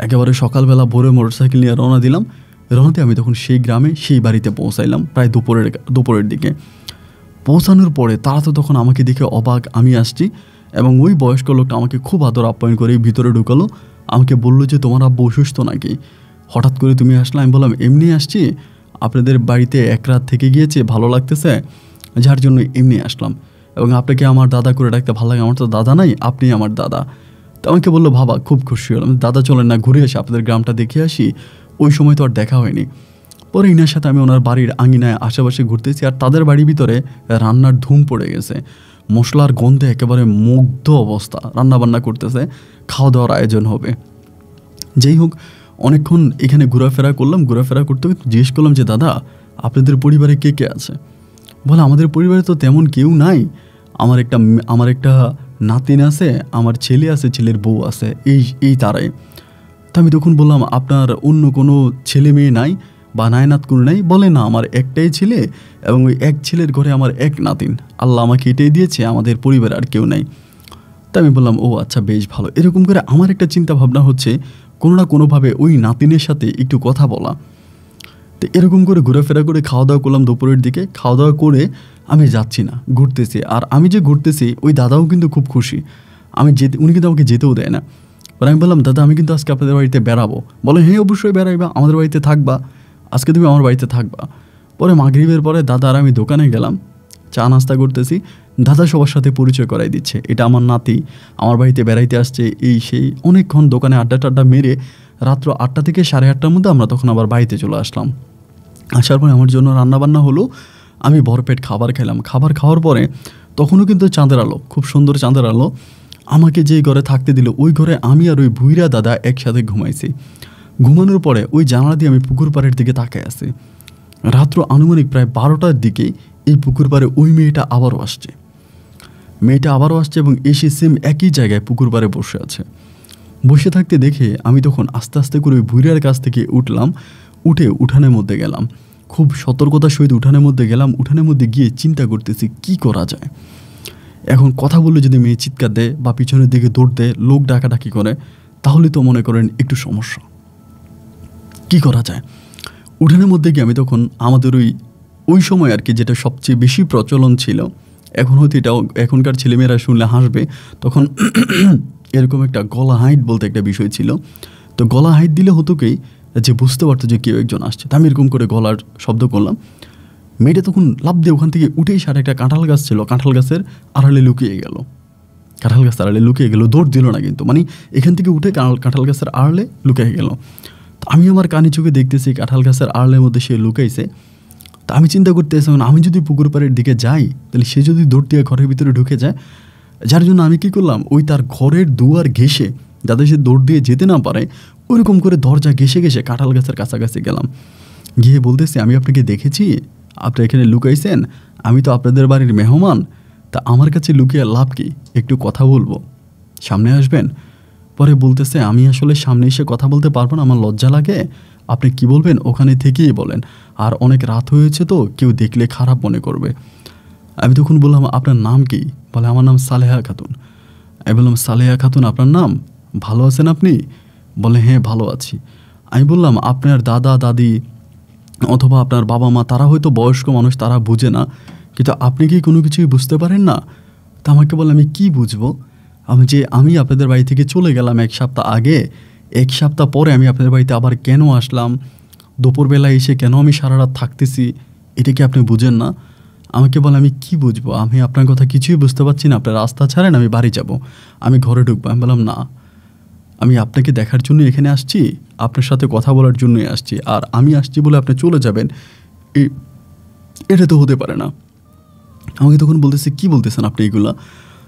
একেবারে সকালবেলা ভোরে মোটরসাইকেল নিয়ে রওনা দিলাম রওনাতে আমি তখন সেই গ্রামে সেই বাড়িতে পৌঁছাইলাম প্রায় দুপুরের দুপুরের দিকে পৌঁছানোর পরে তারা তো তখন আমাকে দেখে অবাক আমি আসছি এবং ওই বয়স্ক লোকটা আমাকে খুব আদর আপ্যায়ন করে ভিতরে ঢুকালো আমাকে বলল যে তোমার আব্বু অসুস্থ নাকি হঠাৎ করে তুমি আসলে আমি বললাম এমনি আসছি আপনাদের বাড়িতে এক রাত থেকে গিয়েছে ভালো লাগতেছে যার জন্য এমনি আসলাম এবং আপনাকে আমার দাদা করে ডাকতে ভালো লাগে আমার তো দাদা নাই আপনি আমার দাদা তো আমাকে বললো বাবা খুব খুশি হলাম দাদা চলেন না ঘুরে আসি আপনাদের গ্রামটা দেখে আসি ওই সময় তো আর দেখা হয়নি পরে ইনার সাথে আমি ওনার বাড়ির আঙিনায় আশেপাশে ঘুরতেছি আর তাদের বাড়ির ভিতরে রান্নার ধুম পড়ে গেছে মশলার গন্ধে একেবারে মুগ্ধ অবস্থা রান্নাবান্না করতেছে খাওয়া দাওয়ার আয়োজন হবে যেই হোক অনেকক্ষণ এখানে ঘোরাফেরা করলাম ঘোরাফেরা করতে জিজ্ঞেস করলাম যে দাদা আপনাদের পরিবারে কে কে আছে বলে আমাদের পরিবারে তো তেমন কেউ নাই আমার একটা আমার একটা নাতিন আছে আমার ছেলে আছে ছেলের বউ আছে এই এই তারাই তো আমি তখন বললাম আপনার অন্য কোনো ছেলে মেয়ে নাই বা নায়নাত কোনো নাই বলে না আমার একটাই ছেলে এবং ওই এক ছেলের ঘরে আমার এক নাতিন আল্লাহ আমাকে এটাই দিয়েছে আমাদের পরিবারে আর কেউ নাই তা আমি বললাম ও আচ্ছা বেশ ভালো এরকম করে আমার একটা চিন্তা ভাবনা হচ্ছে কোনো না কোনোভাবে ওই নাতিনের সাথে একটু কথা বলা তো এরকম করে ঘোরাফেরা করে খাওয়া দাওয়া করলাম দুপুরের দিকে খাওয়া দাওয়া করে আমি যাচ্ছি না ঘুরতেছি আর আমি যে ঘুরতেছি ওই দাদাও কিন্তু খুব খুশি আমি যেতে উনি কিন্তু আমাকে যেতেও দেয় না পরে আমি বললাম দাদা আমি কিন্তু আজকে আপনাদের বাড়িতে বেড়াবো বলে হ্যাঁ অবশ্যই বেড়াইবা আমাদের বাড়িতে থাকবা আজকে তুমি আমার বাড়িতে থাকবা পরে মাগরীবের পরে দাদা আর আমি দোকানে গেলাম চা নাস্তা করতেছি দাদা সবার সাথে পরিচয় করাই দিচ্ছে এটা আমার নাতি আমার বাড়িতে বেড়াইতে আসছে এই সেই অনেকক্ষণ দোকানে আড্ডা টাড্ডা মেরে রাত্র আটটা থেকে সাড়ে আটটার মধ্যে আমরা তখন আবার বাড়িতে চলে আসলাম আসার পরে আমার জন্য রান্নাবান্না হলো আমি ভরপেট খাবার খেলাম খাবার খাওয়ার পরে তখনও কিন্তু চাঁদের আলো খুব সুন্দর চাঁদের আলো আমাকে যেই ঘরে থাকতে দিল ওই ঘরে আমি আর ওই ভুইরা দাদা একসাথে ঘুমাইছি ঘুমানোর পরে ওই জানালা দিয়ে আমি পুকুর পাড়ের দিকে তাকাই আছি রাত্র আনুমানিক প্রায় বারোটার দিকে এই পুকুর পাড়ে ওই মেয়েটা আবারও আসছে মেয়েটা আবারও আসছে এবং এসে সেম একই জায়গায় পুকুর পাড়ে বসে আছে বসে থাকতে দেখে আমি তখন আস্তে আস্তে করে ওই ভুইরার কাছ থেকে উঠলাম উঠে উঠানের মধ্যে গেলাম খুব সতর্কতার সহিত উঠানের মধ্যে গেলাম উঠানের মধ্যে গিয়ে চিন্তা করতেছি কি করা যায় এখন কথা বললে যদি মেয়ে চিৎকার দেয় বা পিছনের দিকে দৌড় দেয় লোক ডাকাডাকি করে তাহলে তো মনে করেন একটু সমস্যা কি করা যায় উঠানের মধ্যে গিয়ে আমি তখন আমাদের ওই ওই সময় আর কি যেটা সবচেয়ে বেশি প্রচলন ছিল এখন হতে এটা এখনকার ছেলেমেয়েরা শুনলে হাসবে তখন এরকম একটা গলা হাইট বলতে একটা বিষয় ছিল তো গলা হাইট দিলে হতো কি যে বুঝতে পারতো যে কেউ একজন আসছে তা আমি এরকম করে গলার শব্দ করলাম মেয়েটা তখন লাভ দিয়ে ওখান থেকে উঠেই সারা একটা কাঁঠাল গাছ ছিল কাঁঠাল গাছের আড়ালে লুকিয়ে গেল কাঁঠাল গাছের আড়ালে লুকিয়ে গেল দৌড় দিল না কিন্তু মানে এখান থেকে উঠে কাঁঠাল গাছের আড়ালে লুকিয়ে গেল আমি আমার কানে চোখে দেখতেছি কাঁঠাল গাছের আড়ালের মধ্যে সে লুকাইছে তা আমি চিন্তা করতে এসে আমি যদি পুকুর পাড়ের দিকে যাই তাহলে সে যদি দৌড় দিয়ে ঘরের ভিতরে ঢুকে যায় যার জন্য আমি কি করলাম ওই তার ঘরের দুয়ার ঘেসে যাতে সে দৌড় দিয়ে যেতে না পারে ওইরকম করে দরজা ঘেসে ঘেসে কাঁঠাল গাছের কাছাকাছি গেলাম গিয়ে বলতেছি আমি আপনাকে দেখেছি আপনি এখানে লুকাইছেন আমি তো আপনাদের বাড়ির মেহমান তা আমার কাছে লুকিয়ে লাভ কি একটু কথা বলবো সামনে আসবেন পরে বলতেছে আমি আসলে সামনে এসে কথা বলতে পারবো না আমার লজ্জা লাগে আপনি কি বলবেন ওখানে থেকেই বলেন আর অনেক রাত হয়েছে তো কেউ দেখলে খারাপ মনে করবে আমি তখন বললাম আপনার নাম কি বলে আমার নাম সালেহা খাতুন আমি বললাম সালেহা খাতুন আপনার নাম ভালো আছেন আপনি বলে হ্যাঁ ভালো আছি আমি বললাম আপনার দাদা দাদি অথবা আপনার বাবা মা তারা হয়তো বয়স্ক মানুষ তারা বুঝে না কিন্তু আপনি কি কোনো কিছুই বুঝতে পারেন না তা আমাকে বলে আমি কি বুঝবো আমি যে আমি আপনাদের বাড়ি থেকে চলে গেলাম এক সপ্তাহ আগে এক সপ্তাহ পরে আমি আপনাদের বাড়িতে আবার কেন আসলাম দুপুরবেলা এসে কেন আমি সারা রাত থাকতেছি এটা কি আপনি বুঝেন না আমাকে বলে আমি কি বুঝবো আমি আপনার কথা কিছুই বুঝতে পারছি না আপনার রাস্তা ছাড়েন আমি বাড়ি যাব আমি ঘরে ঢুকবো আমি বললাম না আমি আপনাকে দেখার জন্য এখানে আসছি আপনার সাথে কথা বলার জন্যই আসছি আর আমি আসছি বলে আপনি চলে যাবেন এটা তো হতে পারে না আমাকে তখন বলতেছে কি বলতেছেন আপনি এগুলা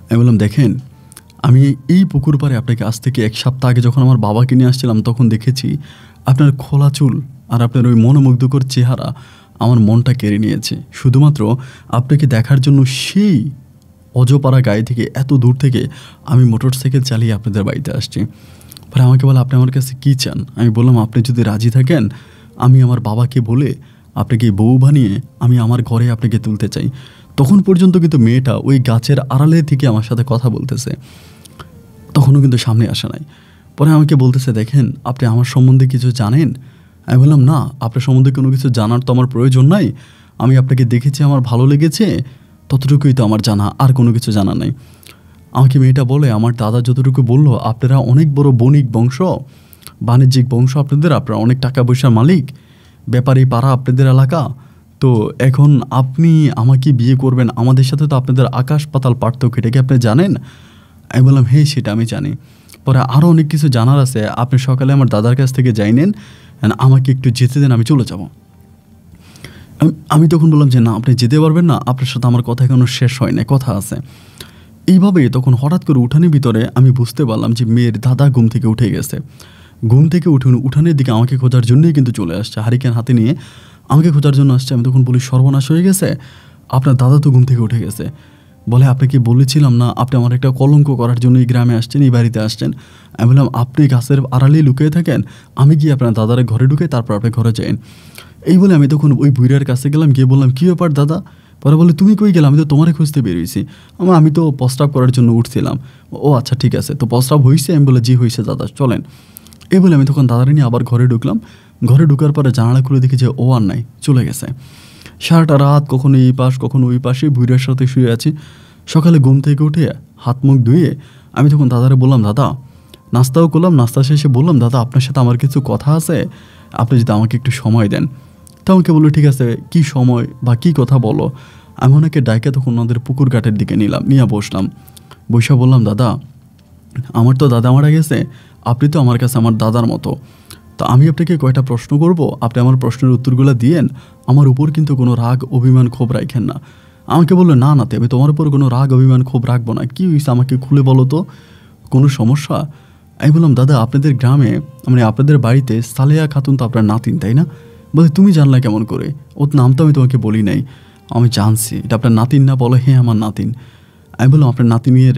আমি বললাম দেখেন আমি এই পুকুর পাড়ে আপনাকে আজ থেকে এক সপ্তাহ আগে যখন আমার বাবাকে নিয়ে আসছিলাম তখন দেখেছি আপনার খোলা চুল আর আপনার ওই মনোমুগ্ধকর চেহারা আমার মনটা কেড়ে নিয়েছে শুধুমাত্র আপনাকে দেখার জন্য সেই অজপাড়া গায়ে থেকে এত দূর থেকে আমি মোটর সাইকেল চালিয়ে আপনাদের বাড়িতে আসছি পরে আমাকে বলে আপনি আমার কাছে কী চান আমি বললাম আপনি যদি রাজি থাকেন আমি আমার বাবাকে বলে আপনাকে বউ বানিয়ে আমি আমার ঘরে আপনাকে তুলতে চাই তখন পর্যন্ত কিন্তু মেয়েটা ওই গাছের আড়ালে থেকে আমার সাথে কথা বলতেছে তখনও কিন্তু সামনে আসা নাই পরে আমাকে বলতেছে দেখেন আপনি আমার সম্বন্ধে কিছু জানেন আমি বললাম না আপনার সম্বন্ধে কোনো কিছু জানার তো আমার প্রয়োজন নাই আমি আপনাকে দেখেছি আমার ভালো লেগেছে ততটুকুই তো আমার জানা আর কোনো কিছু জানা নাই আমাকে মেয়েটা বলে আমার দাদা যতটুকু বলল আপনারা অনেক বড় বণিক বংশ বাণিজ্যিক বংশ আপনাদের আপনারা অনেক টাকা পয়সার মালিক ব্যাপারী পাড়া আপনাদের এলাকা তো এখন আপনি আমাকে বিয়ে করবেন আমাদের সাথে তো আপনাদের আকাশ পাতাল পার্থক্য এটা কি আপনি জানেন আমি বললাম হে হ্যাঁ, সেটা আমি জানি পরে আরও অনেক কিছু জানার আছে আপনি সকালে আমার দাদার কাছ থেকে যাই নেন আমাকে একটু যেতে দেন আমি চলে যাব আমি তখন বললাম যে না আপনি যেতে পারবেন না আপনার সাথে আমার কথা এখনও শেষ হয় না কথা আছে এইভাবে তখন হঠাৎ করে উঠানের ভিতরে আমি বুঝতে পারলাম যে মেয়ের দাদা ঘুম থেকে উঠে গেছে ঘুম থেকে উঠে উঠানের দিকে আমাকে খোঁজার জন্যই কিন্তু চলে আসছে হারিকেন হাতে নিয়ে আমাকে খোঁজার জন্য আসছে আমি তখন বলি সর্বনাশ হয়ে গেছে আপনার দাদা তো ঘুম থেকে উঠে গেছে বলে আপনাকে বলেছিলাম না আপনি আমার একটা কলঙ্ক করার জন্য এই গ্রামে আসছেন এই বাড়িতে আসছেন আমি বললাম আপনি গাছের আড়ালেই লুকিয়ে থাকেন আমি গিয়ে আপনার দাদার ঘরে ঢুকে তারপর আপনি ঘরে যাইন এই বলে আমি তখন ওই বুড়ার কাছে গেলাম গিয়ে বললাম কী ব্যাপার দাদা পরে বলে তুমি কই গেলাম আমি তো তোমারই খুঁজতে বেরিয়েছি আমার আমি তো প্রস্তাব করার জন্য উঠছিলাম ও আচ্ছা ঠিক আছে তো প্রস্তাব হয়েছে আমি বলে জি হয়েছে দাদা চলেন এই বলে আমি তখন দাদারে নিয়ে আবার ঘরে ঢুকলাম ঘরে ঢুকার পরে জানালা খুলে দেখি যে ও আর নাই চলে গেছে সারাটা রাত কখনো এই পাশ কখনো ওই পাশে ভুইরার সাথে শুয়ে আছি সকালে ঘুম থেকে উঠে হাত মুখ ধুয়ে আমি তখন দাদারে বললাম দাদা নাস্তাও করলাম নাস্তা শেষে বললাম দাদা আপনার সাথে আমার কিছু কথা আছে আপনি যদি আমাকে একটু সময় দেন তো আমাকে বললো ঠিক আছে কি সময় বা কি কথা বলো আমি ওনাকে ডাইকে তখন ওনাদের পুকুর ঘাটের দিকে নিলাম নিয়ে বসলাম বৈশা বললাম দাদা আমার তো দাদা মারা গেছে আপনি তো আমার কাছে আমার দাদার মতো তো আমি আপনাকে কয়টা প্রশ্ন করব আপনি আমার প্রশ্নের উত্তরগুলো দিয়েন আমার উপর কিন্তু কোনো রাগ অভিমান খুব রাখেন না আমাকে বললো না নাতে আমি তোমার উপর কোনো রাগ অভিমান খুব রাখবো না কী হয়েছে আমাকে খুলে বলো তো কোনো সমস্যা আমি বললাম দাদা আপনাদের গ্রামে মানে আপনাদের বাড়িতে সালেয়া খাতুন তো আপনার নাতিন তাই না বলে তুমি জানলা কেমন করে ওর নাম তো আমি তোমাকে বলি নাই আমি জানছি এটা আপনার নাতিন না বলো হ্যাঁ আমার নাতিন আমি বললাম আপনার নাতিনের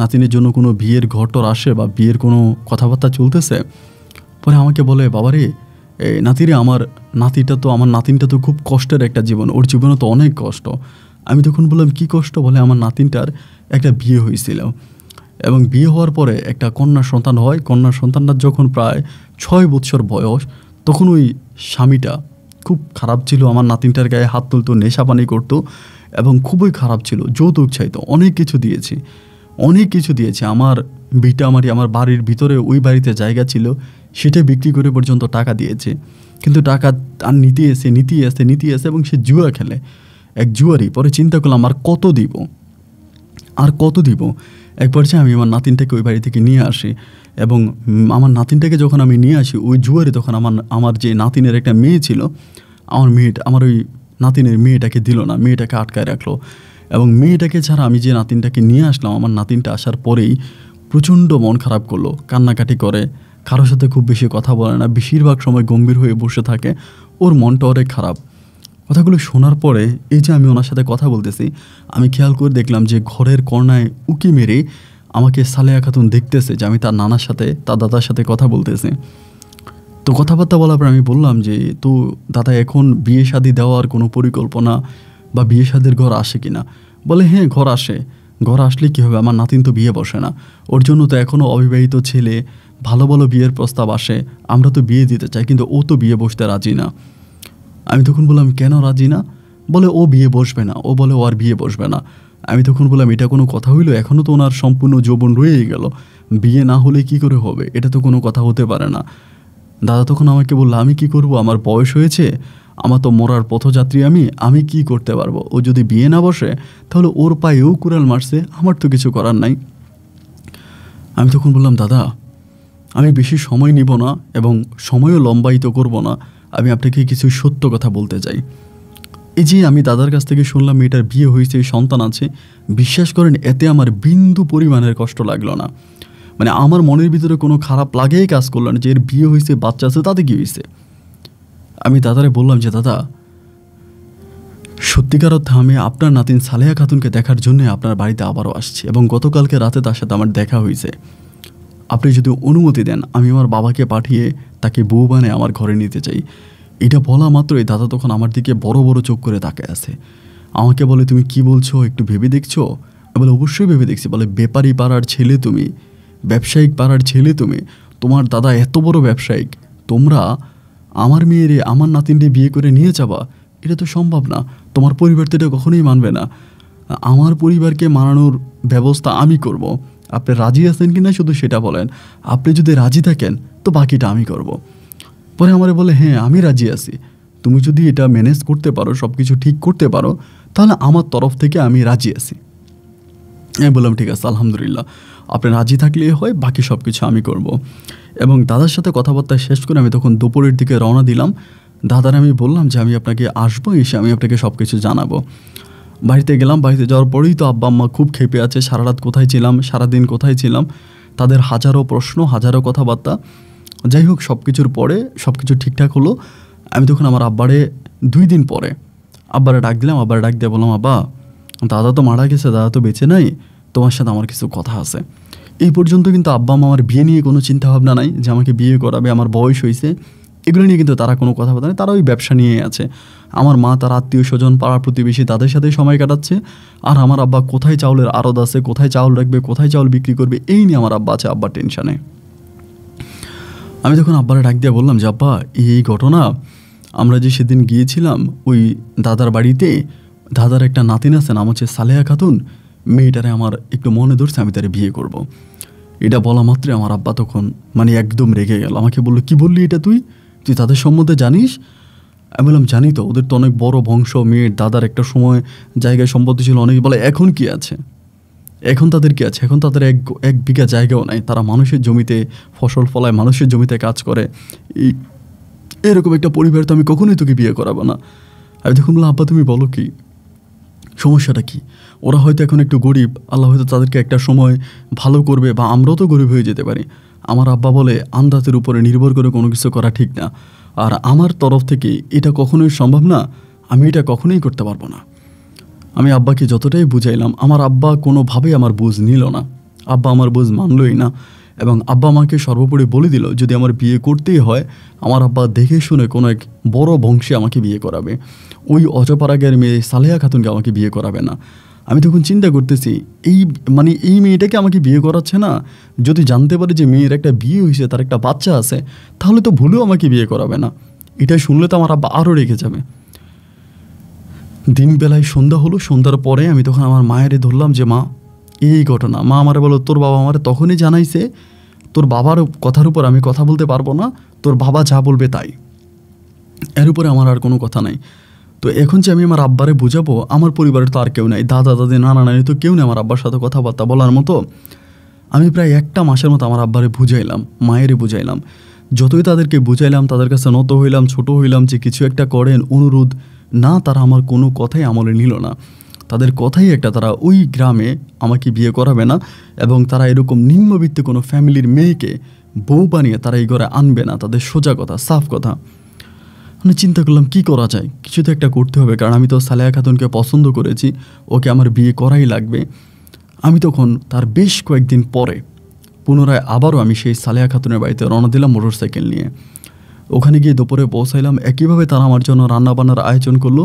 নাতিনের জন্য কোনো বিয়ের ঘটর আসে বা বিয়ের কোনো কথাবার্তা চলতেছে পরে আমাকে বলে বাবা রে এই নাতিরে আমার নাতিটা তো আমার নাতিনটা তো খুব কষ্টের একটা জীবন ওর জীবনে তো অনেক কষ্ট আমি তখন বললাম কি কষ্ট বলে আমার নাতিনটার একটা বিয়ে হয়েছিল এবং বিয়ে হওয়ার পরে একটা কন্যা সন্তান হয় কন্যা সন্তানটার যখন প্রায় ছয় বৎসর বয়স তখন ওই স্বামীটা খুব খারাপ ছিল আমার নাতিনটার গায়ে হাত তুলতো নেশা পানি করতো এবং খুবই খারাপ ছিল যৌতুক চাইতো অনেক কিছু দিয়েছে অনেক কিছু দিয়েছে আমার বিটা আমারই আমার বাড়ির ভিতরে ওই বাড়িতে জায়গা ছিল সেটা বিক্রি করে পর্যন্ত টাকা দিয়েছে কিন্তু টাকা আর নিতে এসে নিতে এসে নিতে এসে এবং সে জুয়া খেলে এক জুয়ারি পরে চিন্তা করলাম আর কত দিব আর কত দিব একবার যে আমি আমার নাতিনটাকে ওই বাড়ি থেকে নিয়ে আসি এবং আমার নাতিনটাকে যখন আমি নিয়ে আসি ওই জুয়ারি তখন আমার আমার যে নাতিনের একটা মেয়ে ছিল আমার মেয়েটা আমার ওই নাতিনের মেয়েটাকে দিল না মেয়েটাকে আটকায় রাখলো এবং মেয়েটাকে ছাড়া আমি যে নাতিনটাকে নিয়ে আসলাম আমার নাতিনটা আসার পরেই প্রচণ্ড মন খারাপ করলো কান্নাকাটি করে কারোর সাথে খুব বেশি কথা বলে না বেশিরভাগ সময় গম্ভীর হয়ে বসে থাকে ওর মনটা অনেক খারাপ কথাগুলো শোনার পরে এই যে আমি ওনার সাথে কথা বলতেছি আমি খেয়াল করে দেখলাম যে ঘরের কর্নায় উকি মেরে আমাকে সালেয়া খাতুন দেখতেছে যে আমি তার নানার সাথে তার দাদার সাথে কথা বলতেছি তো কথাবার্তা বলার পর আমি বললাম যে তো দাদা এখন বিয়ে শাদি দেওয়ার কোনো পরিকল্পনা বা বিয়ে শাদির ঘর আসে কি না বলে হ্যাঁ ঘর আসে ঘর আসলে কী হবে আমার নাতিন তো বিয়ে বসে না ওর জন্য তো এখনও অবিবাহিত ছেলে ভালো ভালো বিয়ের প্রস্তাব আসে আমরা তো বিয়ে দিতে চাই কিন্তু ও তো বিয়ে বসতে রাজি না আমি তখন বললাম কেন রাজি না বলে ও বিয়ে বসবে না ও বলে ও আর বিয়ে বসবে না আমি তখন বললাম এটা কোনো কথা হইলো এখনও তো ওনার সম্পূর্ণ যৌবন রয়েই গেল বিয়ে না হলে কি করে হবে এটা তো কোনো কথা হতে পারে না দাদা তখন আমাকে বললো আমি কি করব আমার বয়স হয়েছে আমার তো মরার পথযাত্রী আমি আমি কি করতে পারবো ও যদি বিয়ে না বসে তাহলে ওর পায়েও কুড়াল মারছে আমার তো কিছু করার নাই আমি তখন বললাম দাদা আমি বেশি সময় নিব না এবং সময়ও লম্বায়িত করব না আমি আপনাকে কিছু সত্য কথা বলতে চাই এই যে আমি দাদার কাছ থেকে শুনলাম মেয়েটার বিয়ে হয়েছে সন্তান আছে বিশ্বাস করেন এতে আমার বিন্দু পরিমাণের কষ্ট লাগলো না মানে আমার মনের ভিতরে কোনো খারাপ লাগেই কাজ করলো না যে এর বিয়ে হয়েছে বাচ্চা আছে তাতে কী হয়েছে আমি দাদারে বললাম যে দাদা সত্যিকার অর্থে আমি আপনার নাতিন সালেহা খাতুনকে দেখার জন্য আপনার বাড়িতে আবারও আসছি এবং গতকালকে রাতে তার সাথে আমার দেখা হয়েছে আপনি যদি অনুমতি দেন আমি আমার বাবাকে পাঠিয়ে তাকে বউ বানে আমার ঘরে নিতে চাই এটা বলা মাত্রই দাদা তখন আমার দিকে বড় বড় চোখ করে তাকে আছে আমাকে বলে তুমি কি বলছো একটু ভেবে দেখছো বলে অবশ্যই ভেবে দেখছি বলে ব্যাপারী পাড়ার ছেলে তুমি ব্যবসায়িক পাড়ার ছেলে তুমি তোমার দাদা এত বড় ব্যবসায়িক তোমরা আমার মেয়েরে আমার নাতিনরে বিয়ে করে নিয়ে যাবা এটা তো সম্ভব না তোমার পরিবার তো এটা কখনোই মানবে না আমার পরিবারকে মানানোর ব্যবস্থা আমি করবো আপনি রাজি আছেন কি না শুধু সেটা বলেন আপনি যদি রাজি থাকেন তো বাকিটা আমি করব। পরে আমারে বলে হ্যাঁ আমি রাজি আছি তুমি যদি এটা ম্যানেজ করতে পারো সব কিছু ঠিক করতে পারো তাহলে আমার তরফ থেকে আমি রাজি আছি আমি বললাম ঠিক আছে আলহামদুলিল্লাহ আপনি রাজি থাকলেই হয় বাকি সব কিছু আমি করব। এবং দাদার সাথে কথাবার্তা শেষ করে আমি তখন দুপুরের দিকে রওনা দিলাম দাদার আমি বললাম যে আমি আপনাকে আসবো এসে আমি আপনাকে সব কিছু জানাবো বাড়িতে গেলাম বাড়িতে যাওয়ার পরেই তো আব্বা আম্মা খুব খেপে আছে সারা রাত কোথায় ছিলাম সারাদিন কোথায় ছিলাম তাদের হাজারো প্রশ্ন হাজারো কথাবার্তা যাই হোক সব কিছুর পরে সব কিছু ঠিকঠাক হলো আমি তখন আমার আব্বারে দুই দিন পরে আব্বারে ডাক দিলাম আব্বারে ডাক দিয়ে বললাম আব্বা দাদা তো মারা গেছে দাদা তো বেঁচে নাই তোমার সাথে আমার কিছু কথা আছে এই পর্যন্ত কিন্তু আব্বা আমার বিয়ে নিয়ে কোনো চিন্তাভাবনা নাই যে আমাকে বিয়ে করাবে আমার বয়স হয়েছে এগুলো নিয়ে কিন্তু তারা কোনো কথা নেই তারা ওই ব্যবসা নিয়ে আছে আমার মা তার আত্মীয় স্বজন পাড়া প্রতিবেশী তাদের সাথে সময় কাটাচ্ছে আর আমার আব্বা কোথায় চাউলের আড়ত আছে কোথায় চাউল রাখবে কোথায় চাউল বিক্রি করবে এই নিয়ে আমার আব্বা আছে আব্বা টেনশানে আমি তখন আব্বারে ডাক দিয়ে বললাম যে আব্বা এই ঘটনা আমরা যে সেদিন গিয়েছিলাম ওই দাদার বাড়িতে দাদার একটা নাতিন আছে নাম হচ্ছে সালেহা খাতুন মেয়েটারে আমার একটু মনে ধরছে আমি তারে বিয়ে করব। এটা বলা মাত্রই আমার আব্বা তখন মানে একদম রেগে গেল আমাকে বললো কি বললি এটা তুই তুই তাদের সম্বন্ধে জানিস আমি বললাম জানি তো ওদের তো অনেক বড় বংশ মেয়ের দাদার একটা সময় জায়গায় সম্পত্তি ছিল অনেক বলে এখন কি আছে এখন তাদের কি আছে এখন তাদের এক এক বিঘা জায়গাও নাই তারা মানুষের জমিতে ফসল ফলায় মানুষের জমিতে কাজ করে এই এরকম একটা পরিবার তো আমি কখনোই তোকে বিয়ে করাবো না আমি দেখুন বললাম আব্বা তুমি বলো কি সমস্যাটা কি ওরা হয়তো এখন একটু গরিব আল্লাহ হয়তো তাদেরকে একটা সময় ভালো করবে বা আমরাও তো গরিব হয়ে যেতে পারি আমার আব্বা বলে আন্দাতের উপরে নির্ভর করে কোনো কিছু করা ঠিক না আর আমার তরফ থেকে এটা কখনোই সম্ভব না আমি এটা কখনোই করতে পারবো না আমি আব্বাকে যতটাই বুঝাইলাম আমার আব্বা কোনোভাবেই আমার বুঝ নিল না আব্বা আমার বুঝ মানলই না এবং আব্বা আমাকে সর্বোপরি বলে দিল যদি আমার বিয়ে করতেই হয় আমার আব্বা দেখে শুনে কোনো এক বড় বংশে আমাকে বিয়ে করাবে ওই অজপাড়াগের মেয়ে সালেহা খাতুনকে আমাকে বিয়ে করাবে না আমি তখন চিন্তা করতেছি এই মানে এই মেয়েটাকে আমাকে বিয়ে করাচ্ছে না যদি জানতে পারে যে মেয়ের একটা বিয়ে হয়েছে তার একটা বাচ্চা আছে তাহলে তো ভুলেও আমাকে বিয়ে করাবে না এটা শুনলে তো আমার আব্বা আরও রেখে যাবে দিন বেলায় সন্ধ্যা হলো সন্ধ্যার পরে আমি তখন আমার মায়েরে ধরলাম যে মা এই ঘটনা মা আমার বলো তোর বাবা আমার তখনই জানাইছে তোর বাবার কথার উপর আমি কথা বলতে পারবো না তোর বাবা যা বলবে তাই এর উপরে আমার আর কোনো কথা নাই তো এখন যে আমি আমার আব্বারে বোঝাবো আমার পরিবারের তো আর কেউ নাই দাদা দাদি নানা নানি তো কেউ নেই আমার আব্বার সাথে কথাবার্তা বলার মতো আমি প্রায় একটা মাসের মতো আমার আব্বারে বুঝাইলাম মায়েরই বুঝাইলাম যতই তাদেরকে বুঝাইলাম তাদের কাছে নত হইলাম ছোট হইলাম যে কিছু একটা করেন অনুরোধ না তারা আমার কোনো কথাই আমলে নিল না তাদের কথাই একটা তারা ওই গ্রামে আমাকে বিয়ে করাবে না এবং তারা এরকম নিম্নবিত্ত কোনো ফ্যামিলির মেয়েকে বউ বানিয়ে তারা এই ঘরে আনবে না তাদের সোজা কথা সাফ কথা মানে চিন্তা করলাম কি করা যায় কিছু তো একটা করতে হবে কারণ আমি তো সালেয়া খাতুনকে পছন্দ করেছি ওকে আমার বিয়ে করাই লাগবে আমি তখন তার বেশ কয়েকদিন পরে পুনরায় আবারও আমি সেই সালেয়া খাতুনের বাড়িতে রওনা দিলাম মোটরসাইকেল নিয়ে ওখানে গিয়ে দুপুরে পৌঁছাইলাম একইভাবে তারা আমার জন্য রান্নাবান্নার আয়োজন করলো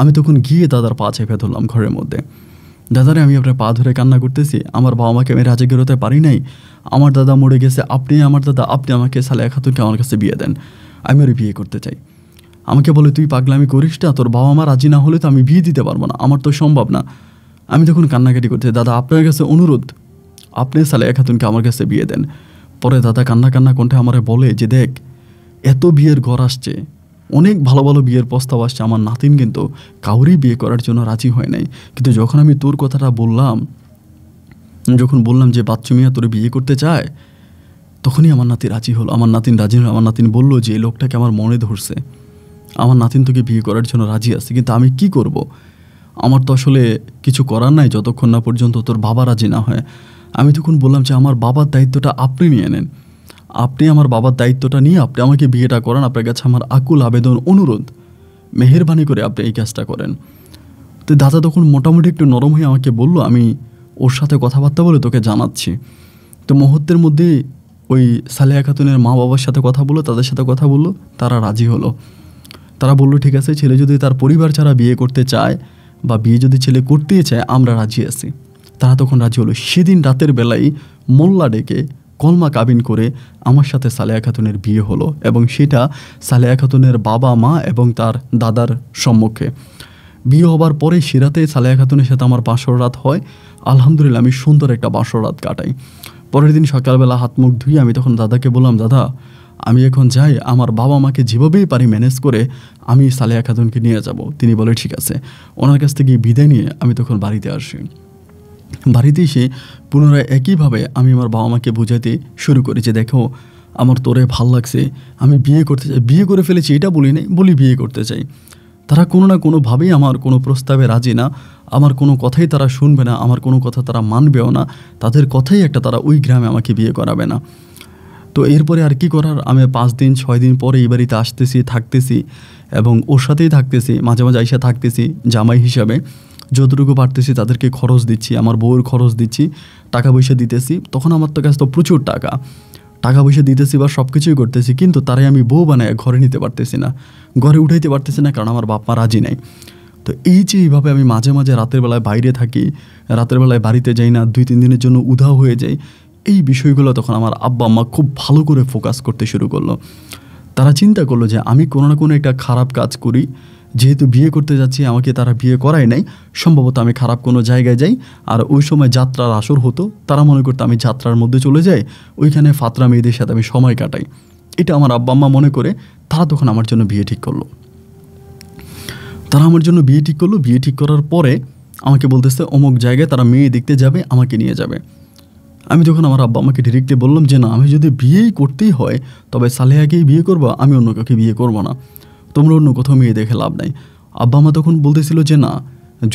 আমি তখন গিয়ে দাদার পা চেপে ধরলাম ঘরের মধ্যে দাদারে আমি আপনার পা ধরে কান্না করতেছি আমার বাবা মাকে আমি রাজা গেরোতে পারি নাই আমার দাদা মরে গেছে আপনি আমার দাদা আপনি আমাকে সালেয়া খাতুনকে আমার কাছে বিয়ে দেন আমি ওর বিয়ে করতে চাই আমাকে বলে তুই পাগলামি করিস না তোর বাবা মা রাজি না হলে তো আমি বিয়ে দিতে পারবো না আমার তো সম্ভব না আমি তখন কান্নাকাটি করতে দাদা আপনার কাছে অনুরোধ আপনি সালেয়া খাতুনকে আমার কাছে বিয়ে দেন পরে দাদা কান্না কান্না কণ্ঠে আমারে বলে যে দেখ এত বিয়ের ঘর আসছে অনেক ভালো ভালো বিয়ের প্রস্তাব আসছে আমার নাতিন কিন্তু কাউরি বিয়ে করার জন্য রাজি হয় নাই কিন্তু যখন আমি তোর কথাটা বললাম যখন বললাম যে বাচ্চু মিয়া তোর বিয়ে করতে চায় তখনই আমার নাতি রাজি হলো আমার নাতিন রাজি হলো আমার নাতিন বললো যে এই লোকটাকে আমার মনে ধরছে আমার নাতিন তোকে বিয়ে করার জন্য রাজি আছে কিন্তু আমি কি করব। আমার তো আসলে কিছু করার নাই যতক্ষণ না পর্যন্ত তোর বাবা রাজি না হয় আমি তখন বললাম যে আমার বাবার দায়িত্বটা আপনি নিয়ে নেন আপনি আমার বাবার দায়িত্বটা নিয়ে আপনি আমাকে বিয়েটা করান আপনার কাছে আমার আকুল আবেদন অনুরোধ মেহরবানি করে আপনি এই কাজটা করেন তো দাদা তখন মোটামুটি একটু নরম হয়ে আমাকে বলল আমি ওর সাথে কথাবার্তা বলে তোকে জানাচ্ছি তো মুহূর্তের মধ্যে ওই সালেহা খাতুনের মা বাবার সাথে কথা বললো তাদের সাথে কথা বললো তারা রাজি হলো তারা বলল ঠিক আছে ছেলে যদি তার পরিবার ছাড়া বিয়ে করতে চায় বা বিয়ে যদি ছেলে করতেই চায় আমরা রাজি আছি তারা তখন রাজি হলো সেদিন রাতের বেলায় মোল্লা ডেকে কলমা কাবিন করে আমার সাথে সালেয়া খাতুনের বিয়ে হলো এবং সেটা সালেয়া খাতুনের বাবা মা এবং তার দাদার সম্মুখে বিয়ে হবার পরে সেরাতে সালেয়া খাতুনের সাথে আমার বাঁশর রাত হয় আলহামদুলিল্লাহ আমি সুন্দর একটা বাঁশর রাত কাটাই পরের দিন সকালবেলা হাত মুখ ধুয়ে আমি তখন দাদাকে বললাম দাদা আমি এখন যাই আমার বাবা মাকে যেভাবেই পারি ম্যানেজ করে আমি সালিয়া খাতুনকে নিয়ে যাব তিনি বলে ঠিক আছে ওনার কাছ থেকে বিদায় নিয়ে আমি তখন বাড়িতে আসি বাড়িতে এসে পুনরায় একইভাবে আমি আমার বাবা মাকে বোঝাতে শুরু করি যে দেখো আমার তোরে ভাল লাগছে আমি বিয়ে করতে চাই বিয়ে করে ফেলেছি এটা বলি নাই বলি বিয়ে করতে চাই তারা কোনো না কোনোভাবেই আমার কোনো প্রস্তাবে রাজি না আমার কোনো কথাই তারা শুনবে না আমার কোনো কথা তারা মানবেও না তাদের কথাই একটা তারা ওই গ্রামে আমাকে বিয়ে করাবে না তো এরপরে আর কি করার আমি পাঁচ দিন ছয় দিন পরে এই বাড়িতে আসতেছি থাকতেছি এবং ওর সাথেই থাকতেছি মাঝে মাঝে আইসা থাকতেছি জামাই হিসাবে যতটুকু পারতেছি তাদেরকে খরচ দিচ্ছি আমার বউয়ের খরচ দিচ্ছি টাকা পয়সা দিতেছি তখন আমার তো কাছে তো প্রচুর টাকা টাকা পয়সা দিতেছি বা সব কিছুই করতেছি কিন্তু তারাই আমি বউ বানায় ঘরে নিতে পারতেছি না ঘরে উঠাইতে পারতেছি না কারণ আমার বাপ মা রাজি নাই তো এই যে এইভাবে আমি মাঝে মাঝে রাতের বেলায় বাইরে থাকি রাতের বেলায় বাড়িতে যাই না দুই তিন দিনের জন্য উধাও হয়ে যাই এই বিষয়গুলো তখন আমার আব্বা আম্মা খুব ভালো করে ফোকাস করতে শুরু করলো তারা চিন্তা করলো যে আমি কোনো না কোনো একটা খারাপ কাজ করি যেহেতু বিয়ে করতে যাচ্ছি আমাকে তারা বিয়ে করাই নাই সম্ভবত আমি খারাপ কোনো জায়গায় যাই আর ওই সময় যাত্রার আসর হতো তারা মনে করতো আমি যাত্রার মধ্যে চলে যাই ওইখানে ফাতরা মেয়েদের সাথে আমি সময় কাটাই এটা আমার আব্বা আম্মা মনে করে তারা তখন আমার জন্য বিয়ে ঠিক করলো তারা আমার জন্য বিয়ে ঠিক করলো বিয়ে ঠিক করার পরে আমাকে বলতেছে অমুক জায়গায় তারা মেয়ে দেখতে যাবে আমাকে নিয়ে যাবে আমি তখন আমার আব্বা আমাকে ডিরেক্টলি বললাম যে না আমি যদি বিয়েই করতেই হয় তবে সালেহাকেই বিয়ে করবো আমি অন্য কাউকে বিয়ে করবো না তোমরা অন্য কোথাও মেয়ে দেখে লাভ নাই আব্বা মা তখন বলতেছিল যে না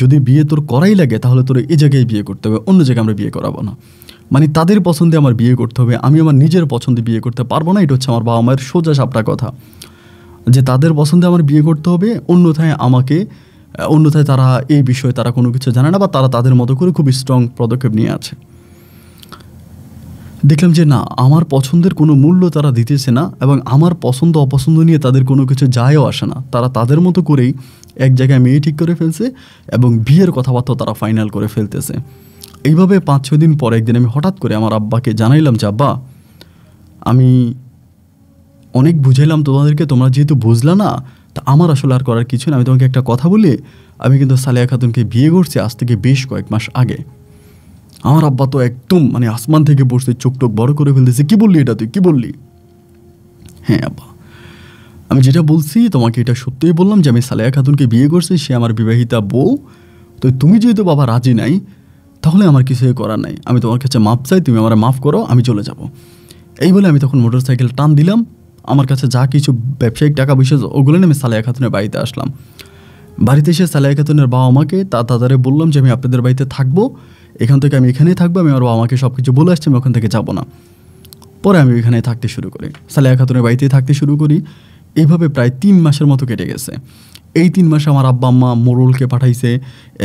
যদি বিয়ে তোর করাই লাগে তাহলে তোর এই জায়গায় বিয়ে করতে হবে অন্য জায়গায় আমরা বিয়ে করাবো না মানে তাদের পছন্দে আমার বিয়ে করতে হবে আমি আমার নিজের পছন্দে বিয়ে করতে পারবো না এটা হচ্ছে আমার বাবা মায়ের সোজা সাপটা কথা যে তাদের পছন্দে আমার বিয়ে করতে হবে অন্যথায় আমাকে অন্যথায় তারা এই বিষয়ে তারা কোনো কিছু জানে না বা তারা তাদের মতো করে খুব স্ট্রং পদক্ষেপ নিয়ে আছে দেখলাম যে না আমার পছন্দের কোনো মূল্য তারা দিতেছে না এবং আমার পছন্দ অপছন্দ নিয়ে তাদের কোনো কিছু যায়ও আসে না তারা তাদের মতো করেই এক জায়গায় মেয়ে ঠিক করে ফেলছে এবং বিয়ের কথাবার্তা তারা ফাইনাল করে ফেলতেছে এইভাবে পাঁচ ছ দিন পর একদিন আমি হঠাৎ করে আমার আব্বাকে জানাইলাম যে আব্বা আমি অনেক বুঝাইলাম তোমাদেরকে তোমরা যেহেতু বুঝলা না তা আমার আসলে আর করার কিছু না আমি তোমাকে একটা কথা বলি আমি কিন্তু সালিয়া খাতুনকে বিয়ে করছি আজ থেকে বেশ কয়েক মাস আগে আমার আব্বা তো একদম মানে আসমান থেকে বসতে চোখ টোক বড় করে ফেলতেছে কী বললি এটা তুই কী বললি হ্যাঁ আব্বা আমি যেটা বলছি তোমাকে এটা সত্যিই বললাম যে আমি সালেয়া খাতুনকে বিয়ে করছি সে আমার বিবাহিতা বউ তো তুমি যেহেতু বাবা রাজি নাই তাহলে আমার কিছুই করার নাই আমি তোমার কাছে মাপ চাই তুমি আমার মাফ করো আমি চলে যাব। এই বলে আমি তখন মোটর সাইকেল টান দিলাম আমার কাছে যা কিছু ব্যবসায়িক টাকা পয়সা ওগুলো নিয়ে আমি সালেয়া খাতুনের বাড়িতে আসলাম বাড়িতে এসে সালেয়া খাতুনের বাবা মাকে তা তাদের বললাম যে আমি আপনাদের বাড়িতে থাকবো এখান থেকে আমি এখানেই থাকবো আমি আরও আমাকে সব কিছু বলে আসছি আমি ওখান থেকে যাবো না পরে আমি ওইখানে থাকতে শুরু করি সালেহা খাতুনের বাড়িতেই থাকতে শুরু করি এইভাবে প্রায় তিন মাসের মতো কেটে গেছে এই তিন মাসে আমার আব্বা আম্মা মোরুলকে পাঠাইছে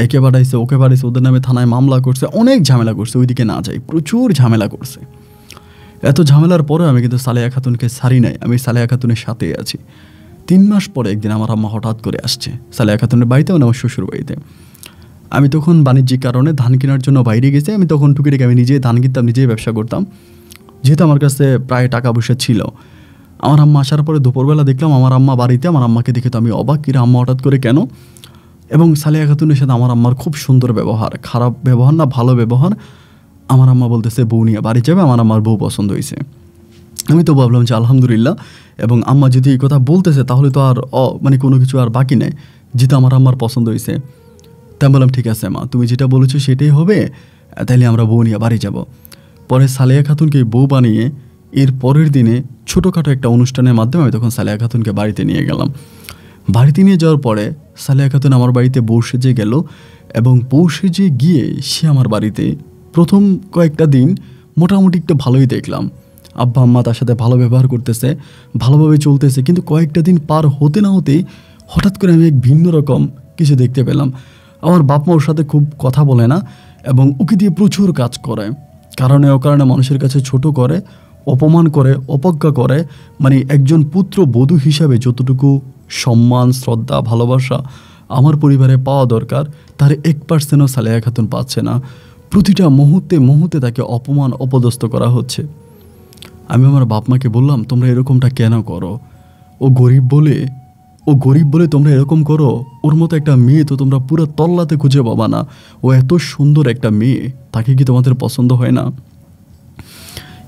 একে পাঠাইছে ওকে পাঠাইছে ওদের নামে থানায় মামলা করছে অনেক ঝামেলা করছে ওইদিকে না যাই প্রচুর ঝামেলা করছে এত ঝামেলার পরেও আমি কিন্তু সালেহা খাতুনকে সারি নাই আমি সালেহা খাতুনের সাথে আছি তিন মাস পরে একদিন আমার আম্মা হঠাৎ করে আসছে সালেহা খাতুনের বাড়িতে মানে আমার শ্বশুর বাড়িতে আমি তখন বাণিজ্যিক কারণে ধান কেনার জন্য বাইরে গেছি আমি তখন টুকি আমি নিজেই ধান কিনতাম নিজেই ব্যবসা করতাম যেহেতু আমার কাছে প্রায় টাকা পয়সা ছিল আমার আম্মা আসার পরে দুপুরবেলা দেখলাম আমার আম্মা বাড়িতে আমার আম্মাকে দেখে তো আমি অবাক কিরা আম্মা হঠাৎ করে কেন এবং সালিয়া খাতুনের সাথে আমার আম্মার খুব সুন্দর ব্যবহার খারাপ ব্যবহার না ভালো ব্যবহার আমার আম্মা বলতেছে বউ নিয়ে বাড়ি যাবে আমার আম্মার বউ পছন্দ হয়েছে আমি তো ভাবলাম যে আলহামদুলিল্লাহ এবং আম্মা যদি এই কথা বলতেছে তাহলে তো আর মানে কোনো কিছু আর বাকি নেই যেহেতু আমার আম্মার পছন্দ হয়েছে তা বললাম ঠিক আছে মা তুমি যেটা বলেছো সেটাই হবে তাইলে আমরা বউ নিয়ে বাড়ি যাব পরে সালেয়া খাতুনকে বউ বানিয়ে এর পরের দিনে ছোটোখাটো একটা অনুষ্ঠানের মাধ্যমে আমি তখন সালিয়া খাতুনকে বাড়িতে নিয়ে গেলাম বাড়িতে নিয়ে যাওয়ার পরে সালিয়া খাতুন আমার বাড়িতে বউ সেজে গেল এবং বউ সেজে গিয়ে সে আমার বাড়িতে প্রথম কয়েকটা দিন মোটামুটি একটু ভালোই দেখলাম আব্বা আম্মা তার সাথে ভালো ব্যবহার করতেছে ভালোভাবে চলতেছে কিন্তু কয়েকটা দিন পার হতে না হতেই হঠাৎ করে আমি এক ভিন্ন রকম কিছু দেখতে পেলাম আমার বাপ মা ওর সাথে খুব কথা বলে না এবং ওকে দিয়ে প্রচুর কাজ করে কারণে ও কারণে মানুষের কাছে ছোট করে অপমান করে অপজ্ঞা করে মানে একজন পুত্র বধূ হিসাবে যতটুকু সম্মান শ্রদ্ধা ভালোবাসা আমার পরিবারে পাওয়া দরকার তার এক পার্সেন্টও সালেয়া খাতুন পাচ্ছে না প্রতিটা মুহূর্তে মুহূর্তে তাকে অপমান অপদস্থ করা হচ্ছে আমি আমার বাপ মাকে বললাম তোমরা এরকমটা কেন করো ও গরিব বলে ও গরিব বলে তোমরা এরকম করো ওর মতো একটা মেয়ে তো তোমরা পুরো তল্লাতে খুঁজে পাবা না ও এত সুন্দর একটা মেয়ে তাকে কি তোমাদের পছন্দ হয় না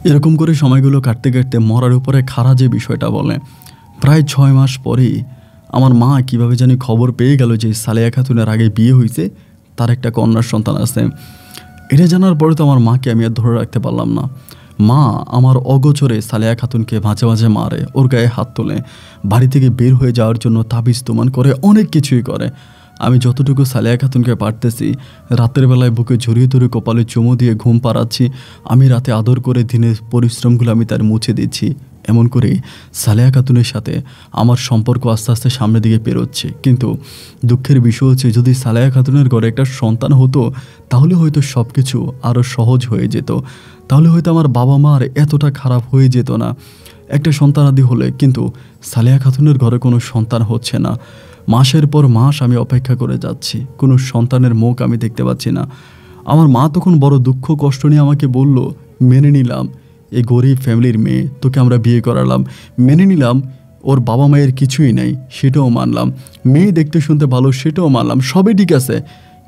এরকম করে সময়গুলো কাটতে কাটতে মরার উপরে খারা যে বিষয়টা বলে প্রায় ছয় মাস পরেই আমার মা কিভাবে জানি খবর পেয়ে গেল যে সালেয়া খাতুনের আগে বিয়ে হয়েছে তার একটা কন্যার সন্তান আছে এটা জানার পরে তো আমার মাকে আমি আর ধরে রাখতে পারলাম না মা আমার অগোচরে সালেয়া খাতুনকে মাঝে মাঝে মারে ওর গায়ে হাত তোলে বাড়ি থেকে বের হয়ে যাওয়ার জন্য তাবিজ তোমান করে অনেক কিছুই করে আমি যতটুকু সালেয়া খাতুনকে পারতেছি রাতের বেলায় বুকে ঝরিয়ে ধরে কপালে চুমো দিয়ে ঘুম পাড়াচ্ছি আমি রাতে আদর করে দিনের পরিশ্রমগুলো আমি তার মুছে দিচ্ছি এমন করে সালেয়া খাতুনের সাথে আমার সম্পর্ক আস্তে আস্তে সামনের দিকে পেরোচ্ছে কিন্তু দুঃখের বিষয় হচ্ছে যদি সালেয়া খাতুনের ঘরে একটা সন্তান হতো তাহলে হয়তো সব কিছু আরও সহজ হয়ে যেত তাহলে হয়তো আমার বাবা মা আর এতটা খারাপ হয়ে যেত না একটা সন্তান আদি হলে কিন্তু সালেহা খাতুনের ঘরে কোনো সন্তান হচ্ছে না মাসের পর মাস আমি অপেক্ষা করে যাচ্ছি কোনো সন্তানের মুখ আমি দেখতে পাচ্ছি না আমার মা তখন বড় দুঃখ কষ্ট নিয়ে আমাকে বলল মেনে নিলাম এই গরিব ফ্যামিলির মেয়ে তোকে আমরা বিয়ে করালাম মেনে নিলাম ওর বাবা মায়ের কিছুই নাই সেটাও মানলাম মেয়ে দেখতে শুনতে ভালো সেটাও মানলাম সবই ঠিক আছে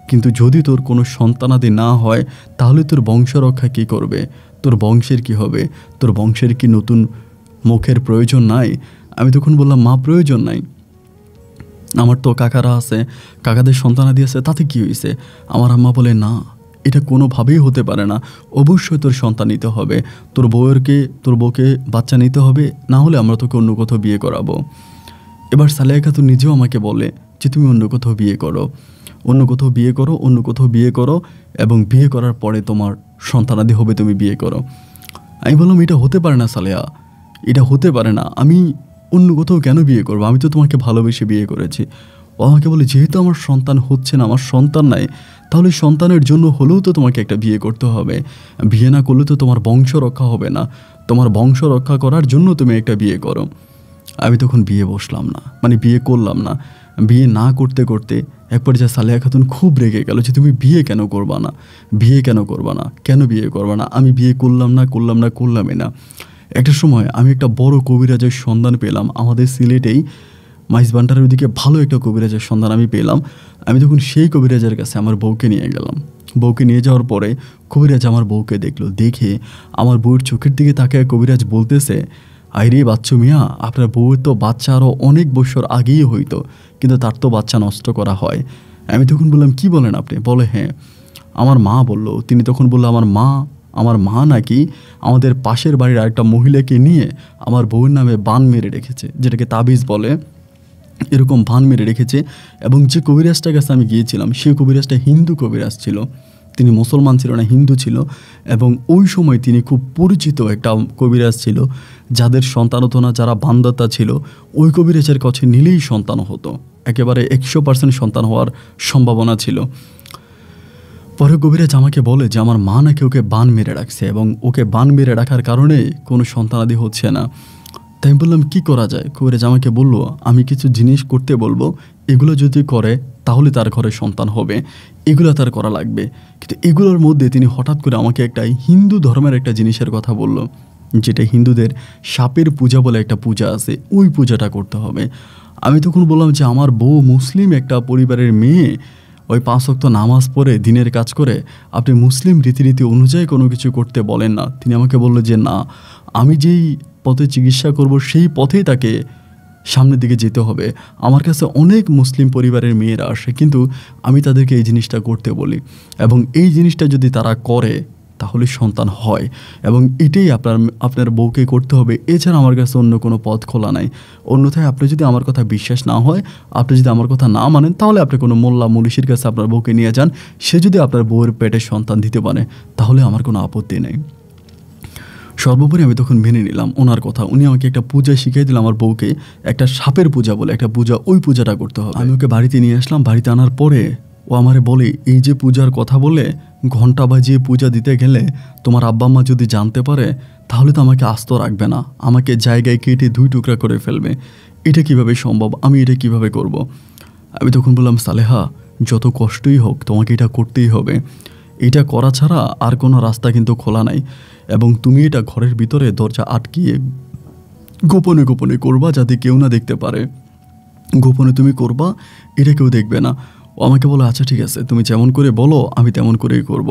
কিন্তু যদি তোর কোনো সন্তানাদি না হয় তাহলে তোর বংশরক্ষা কী করবে তোর বংশের কি হবে তোর বংশের কি নতুন মুখের প্রয়োজন নাই আমি তখন বললাম মা প্রয়োজন নাই আমার তো কাকারা আছে কাকাদের সন্তানাদি আছে তাতে কি হয়েছে আমার আম্মা বলে না এটা কোনোভাবেই হতে পারে না অবশ্যই তোর সন্তান নিতে হবে তোর বউয়েরকে তোর বউকে বাচ্চা নিতে হবে না হলে আমরা তোকে অন্য কোথাও বিয়ে করাবো এবার সালেহা খাতুন নিজেও আমাকে বলে যে তুমি অন্য কোথাও বিয়ে করো অন্য কোথাও বিয়ে করো অন্য কোথাও বিয়ে করো এবং বিয়ে করার পরে তোমার সন্তানাদি হবে তুমি বিয়ে করো আমি বললাম এটা হতে পারে না সালেয়া এটা হতে পারে না আমি অন্য কোথাও কেন বিয়ে করবো আমি তো তোমাকে ভালোবেসে বিয়ে করেছি ও আমাকে বলে যেহেতু আমার সন্তান হচ্ছে না আমার সন্তান নাই তাহলে সন্তানের জন্য হলেও তো তোমাকে একটা বিয়ে করতে হবে বিয়ে না করলে তো তোমার বংশ রক্ষা হবে না তোমার বংশ রক্ষা করার জন্য তুমি একটা বিয়ে করো আমি তখন বিয়ে বসলাম না মানে বিয়ে করলাম না বিয়ে না করতে করতে যা সালেহা খাতুন খুব রেগে গেল যে তুমি বিয়ে কেন করবা না বিয়ে কেন করবা না কেন বিয়ে করবা না আমি বিয়ে করলাম না করলাম না করলামই না একটা সময় আমি একটা বড় কবিরাজের সন্ধান পেলাম আমাদের সিলেটেই মাইস বান্টারের দিকে ভালো একটা কবিরাজের সন্ধান আমি পেলাম আমি তখন সেই কবিরাজের কাছে আমার বউকে নিয়ে গেলাম বউকে নিয়ে যাওয়ার পরে কবিরাজ আমার বউকে দেখলো দেখে আমার বউয়ের চোখের দিকে তাকে কবিরাজ বলতেছে আইরে বাচ্চু মিয়া আপনার বউয়ের তো বাচ্চা আরও অনেক বছর আগেই হইতো কিন্তু তার তো বাচ্চা নষ্ট করা হয় আমি তখন বললাম কি বলেন আপনি বলে হ্যাঁ আমার মা বলল তিনি তখন বললো আমার মা আমার মা নাকি আমাদের পাশের বাড়ির আরেকটা মহিলাকে নিয়ে আমার বউয়ের নামে বান মেরে রেখেছে যেটাকে তাবিজ বলে এরকম ভান মেরে রেখেছে এবং যে কবিরাজটার কাছে আমি গিয়েছিলাম সেই কবিরাজটা হিন্দু কবিরাজ ছিল তিনি মুসলমান ছিল না হিন্দু ছিল এবং ওই সময় তিনি খুব পরিচিত একটা কবিরাজ ছিল যাদের সন্তান হতো না যারা বান্দাতা ছিল ওই কবিরাজের কাছে নিলেই সন্তান হতো একেবারে একশো পার্সেন্ট সন্তান হওয়ার সম্ভাবনা ছিল পরে কবিরাজ আমাকে বলে যে আমার মা নাকি ওকে বান মেরে রাখছে এবং ওকে বান মেরে রাখার কারণে কোনো সন্তানাদি হচ্ছে না তাই বললাম কি করা যায় কবিরাজ আমাকে বললো আমি কিছু জিনিস করতে বলবো এগুলো যদি করে তাহলে তার ঘরে সন্তান হবে এগুলো তার করা লাগবে কিন্তু এগুলোর মধ্যে তিনি হঠাৎ করে আমাকে একটা হিন্দু ধর্মের একটা জিনিসের কথা বলল যেটা হিন্দুদের সাপের পূজা বলে একটা পূজা আছে ওই পূজাটা করতে হবে আমি তখন বললাম যে আমার বউ মুসলিম একটা পরিবারের মেয়ে ওই পাঁচ অক্ত নামাজ পড়ে দিনের কাজ করে আপনি মুসলিম রীতিনীতি অনুযায়ী কোনো কিছু করতে বলেন না তিনি আমাকে বলল যে না আমি যেই পথে চিকিৎসা করব সেই পথেই তাকে সামনের দিকে যেতে হবে আমার কাছে অনেক মুসলিম পরিবারের মেয়েরা আসে কিন্তু আমি তাদেরকে এই জিনিসটা করতে বলি এবং এই জিনিসটা যদি তারা করে তাহলে সন্তান হয় এবং এটাই আপনার আপনার বউকে করতে হবে এছাড়া আমার কাছে অন্য কোনো পথ খোলা নাই অন্যথায় আপনি যদি আমার কথা বিশ্বাস না হয় আপনি যদি আমার কথা না মানেন তাহলে আপনি কোনো মোল্লা মুলিশের কাছে আপনার বউকে নিয়ে যান সে যদি আপনার বউয়ের পেটে সন্তান দিতে পারে তাহলে আমার কোনো আপত্তি নেই সর্বোপরি আমি তখন মেনে নিলাম ওনার কথা উনি আমাকে একটা পূজা শিখিয়ে দিল আমার বউকে একটা সাপের পূজা বলে একটা পূজা ওই পূজাটা করতে হবে আমি ওকে বাড়িতে নিয়ে আসলাম বাড়িতে আনার পরে ও আমারে বলে এই যে পূজার কথা বলে ঘন্টা বাজিয়ে পূজা দিতে গেলে তোমার আব্বা মা যদি জানতে পারে তাহলে তো আমাকে আস্ত রাখবে না আমাকে জায়গায় কেটে দুই টুকরা করে ফেলবে এটা কিভাবে সম্ভব আমি এটা কিভাবে করব। আমি তখন বললাম সালেহা যত কষ্টই হোক তোমাকে এটা করতেই হবে এটা করা ছাড়া আর কোনো রাস্তা কিন্তু খোলা নাই এবং তুমি এটা ঘরের ভিতরে দরজা আটকিয়ে গোপনে গোপনে করবা যাতে কেউ না দেখতে পারে গোপনে তুমি করবা এটা কেউ দেখবে না ও আমাকে বলো আচ্ছা ঠিক আছে তুমি যেমন করে বলো আমি তেমন করেই করব।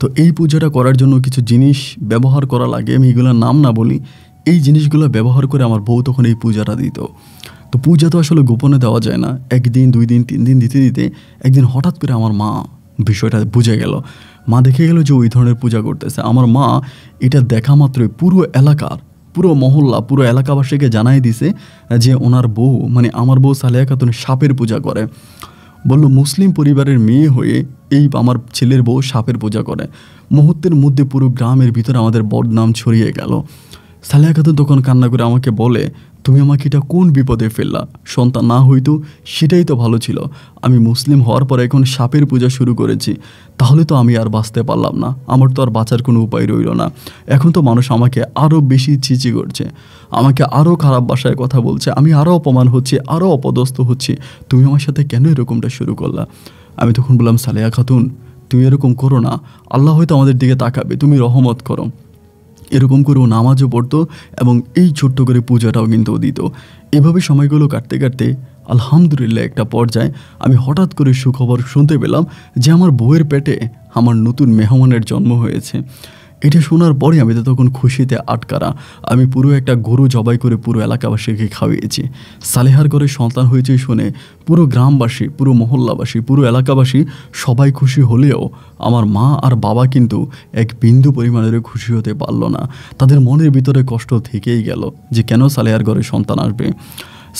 তো এই পূজাটা করার জন্য কিছু জিনিস ব্যবহার করা লাগে আমি এগুলোর নাম না বলি এই জিনিসগুলো ব্যবহার করে আমার বউ তখন এই পূজাটা দিত তো পূজা তো আসলে গোপনে দেওয়া যায় না একদিন দুই দিন তিন দিন দিতে দিতে একদিন হঠাৎ করে আমার মা বিষয়টা বুঝে গেল মা দেখে গেল যে ওই ধরনের পূজা করতেছে আমার মা এটা দেখা মাত্রই পুরো এলাকার পুরো মহল্লা পুরো এলাকাবাসীকে জানাই দিছে যে ওনার বউ মানে আমার বউ সালেয়া খাতুন সাপের পূজা করে বলল মুসলিম পরিবারের মেয়ে হয়ে এই আমার ছেলের বউ সাপের পূজা করে মুহূর্তের মধ্যে পুরো গ্রামের ভিতরে আমাদের বদনাম ছড়িয়ে গেল সালেহা খাতুন তখন কান্না করে আমাকে বলে তুমি আমাকে এটা কোন বিপদে ফেললা সন্তান না হইতো সেটাই তো ভালো ছিল আমি মুসলিম হওয়ার পর এখন সাপের পূজা শুরু করেছি তাহলে তো আমি আর বাঁচতে পারলাম না আমার তো আর বাঁচার কোনো উপায় রইল না এখন তো মানুষ আমাকে আরও বেশি চিচি করছে আমাকে আরও খারাপ বাসায় কথা বলছে আমি আরও অপমান হচ্ছি আরও অপদস্থ হচ্ছি তুমি আমার সাথে কেন এরকমটা শুরু করলা আমি তখন বললাম সালেয়া খাতুন তুমি এরকম করো না আল্লাহ হয়তো আমাদের দিকে তাকাবে তুমি রহমত করো এরকম করে ও নামাজও পড়তো এবং এই ছোট্ট করে পূজাটাও কিন্তু দিত এভাবে সময়গুলো কাটতে কাটতে আলহামদুলিল্লাহ একটা পর্যায়ে আমি হঠাৎ করে সুখবর শুনতে পেলাম যে আমার বউয়ের পেটে আমার নতুন মেহমানের জন্ম হয়েছে এটা শোনার পরে আমি তো তখন খুশিতে আটকারা আমি পুরো একটা গরু জবাই করে পুরো এলাকাবাসীকে খাওয়িয়েছি সালেহার ঘরে সন্তান হয়েছে শুনে পুরো গ্রামবাসী পুরো মহল্লাবাসী পুরো এলাকাবাসী সবাই খুশি হলেও আমার মা আর বাবা কিন্তু এক বিন্দু পরিমাণেরও খুশি হতে পারল না তাদের মনের ভিতরে কষ্ট থেকেই গেল যে কেন সালেহার ঘরে সন্তান আসবে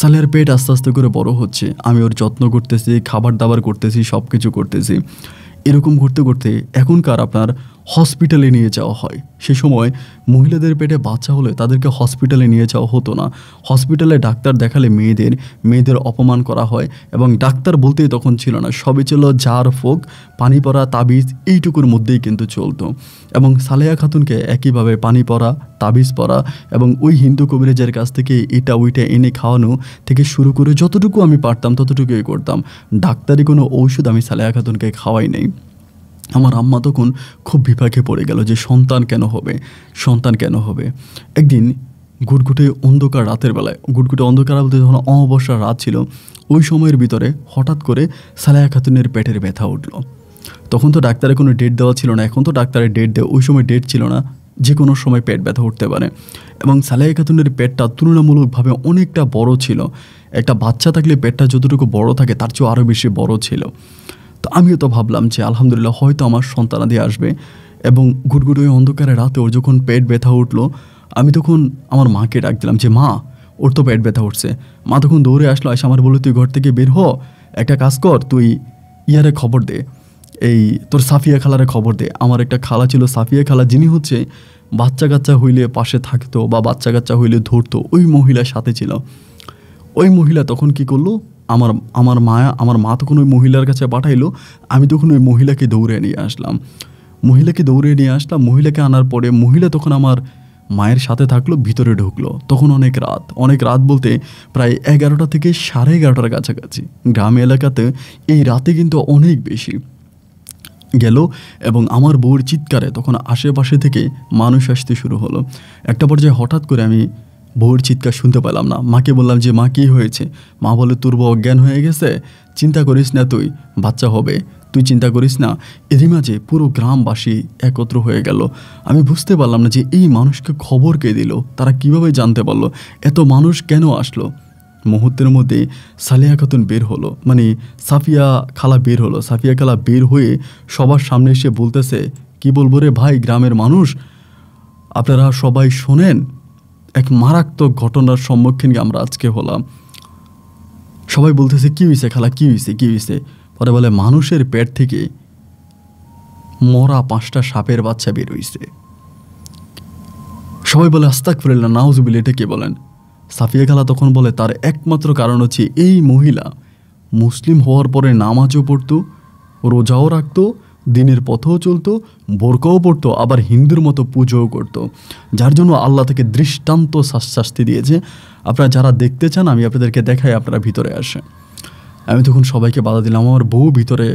সালেহার পেট আস্তে আস্তে করে বড় হচ্ছে আমি ওর যত্ন করতেছি খাবার দাবার করতেছি সব কিছু করতেছি এরকম করতে করতে এখনকার আপনার হসপিটালে নিয়ে যাওয়া হয় সে সময় মহিলাদের পেটে বাচ্চা হলে তাদেরকে হসপিটালে নিয়ে যাওয়া হতো না হসপিটালে ডাক্তার দেখালে মেয়েদের মেয়েদের অপমান করা হয় এবং ডাক্তার বলতেই তখন ছিল না সবই ছিল জার ফোক পানি পড়া তাবিজ এইটুকুর মধ্যেই কিন্তু চলতো এবং সালেহা খাতুনকে একইভাবে পানি পড়া তাবিজ পড়া এবং ওই হিন্দু কবিরাজের কাছ থেকে এটা ওইটা এনে খাওয়ানো থেকে শুরু করে যতটুকু আমি পারতাম ততটুকুই করতাম ডাক্তারি কোনো ঔষধ আমি সালেহা খাতুনকে খাওয়াই নেই আমার আম্মা তখন খুব বিপাকে পড়ে গেল যে সন্তান কেন হবে সন্তান কেন হবে একদিন গুটগুটে অন্ধকার রাতের বেলায় গুটগুটে অন্ধকার বলতে যখন অমাবস্যার রাত ছিল ওই সময়ের ভিতরে হঠাৎ করে সালায়া খাতুনের পেটের ব্যথা উঠল তখন তো ডাক্তারের কোনো ডেট দেওয়া ছিল না এখন তো ডাক্তারের ডেট দেয় ওই সময় ডেট ছিল না যে কোনো সময় পেট ব্যথা উঠতে পারে এবং সালাইয়া খাতুনের পেটটা তুলনামূলকভাবে অনেকটা বড় ছিল একটা বাচ্চা থাকলে পেটটা যতটুকু বড় থাকে তার চেয়েও আরও বেশি বড় ছিল তো আমিও তো ভাবলাম যে আলহামদুলিল্লাহ হয়তো আমার সন্তানাদি আসবে এবং গুড়গুড়ো ওই অন্ধকারে রাতে ওর যখন পেট ব্যথা উঠলো আমি তখন আমার মাকে ডাক দিলাম যে মা ওর তো পেট ব্যথা উঠছে মা তখন দৌড়ে আসলো এসে আমার বললো তুই ঘর থেকে বের হ একটা কাজ কর তুই ইয়ারে খবর দে এই তোর সাফিয়া খালারে খবর দে আমার একটা খালা ছিল সাফিয়া খালা যিনি হচ্ছে বাচ্চা কাচ্চা হইলে পাশে থাকতো বা বাচ্চা কাচ্চা হইলে ধরতো ওই মহিলার সাথে ছিল ওই মহিলা তখন কি করলো আমার আমার মায়া আমার মা তখন ওই মহিলার কাছে পাঠাইলো আমি তখন ওই মহিলাকে দৌড়ে নিয়ে আসলাম মহিলাকে দৌড়ে নিয়ে আসলাম মহিলাকে আনার পরে মহিলা তখন আমার মায়ের সাথে থাকলো ভিতরে ঢুকলো তখন অনেক রাত অনেক রাত বলতে প্রায় এগারোটা থেকে সাড়ে এগারোটার কাছাকাছি গ্রাম এলাকাতে এই রাতে কিন্তু অনেক বেশি গেল এবং আমার বউর চিৎকারে তখন আশেপাশে থেকে মানুষ আসতে শুরু হলো একটা পর্যায়ে হঠাৎ করে আমি বউর চিৎকার শুনতে পেলাম না মাকে বললাম যে মা কী হয়েছে মা বলে তোর বউ অজ্ঞান হয়ে গেছে চিন্তা করিস না তুই বাচ্চা হবে তুই চিন্তা করিস না এরই মাঝে পুরো গ্রামবাসী একত্র হয়ে গেল আমি বুঝতে পারলাম না যে এই মানুষকে খবর কে দিল তারা কিভাবে জানতে পারলো এত মানুষ কেন আসলো মুহূর্তের মধ্যে সালিয়া খাতুন বের হলো মানে সাফিয়া খালা বের হলো সাফিয়া খালা বের হয়ে সবার সামনে এসে বলতেছে কি বলবো রে ভাই গ্রামের মানুষ আপনারা সবাই শোনেন এক মারাত্মক ঘটনার সম্মুখীন আমরা আজকে হলাম সবাই বলতেছে কী হয়েছে খালা কী হয়েছে কী হয়েছে পরে বলে মানুষের পেট থেকে মরা পাঁচটা সাপের বাচ্চা বের হইছে সবাই বলে আস্তাক ফিরিল্লা নাউজুবিল এটা কে বলেন সাফিয়া খালা তখন বলে তার একমাত্র কারণ হচ্ছে এই মহিলা মুসলিম হওয়ার পরে নামাজও পড়তো রোজাও রাখতো দিনের পথেও চলত বোরকাও পড়তো আবার হিন্দুর মতো পুজোও করত। যার জন্য আল্লাহ থেকে দৃষ্টান্ত শাস্তি দিয়েছে আপনারা যারা দেখতে চান আমি আপনাদেরকে দেখাই আপনারা ভিতরে আসে আমি তখন সবাইকে বাধা দিলাম আমার বউ ভিতরে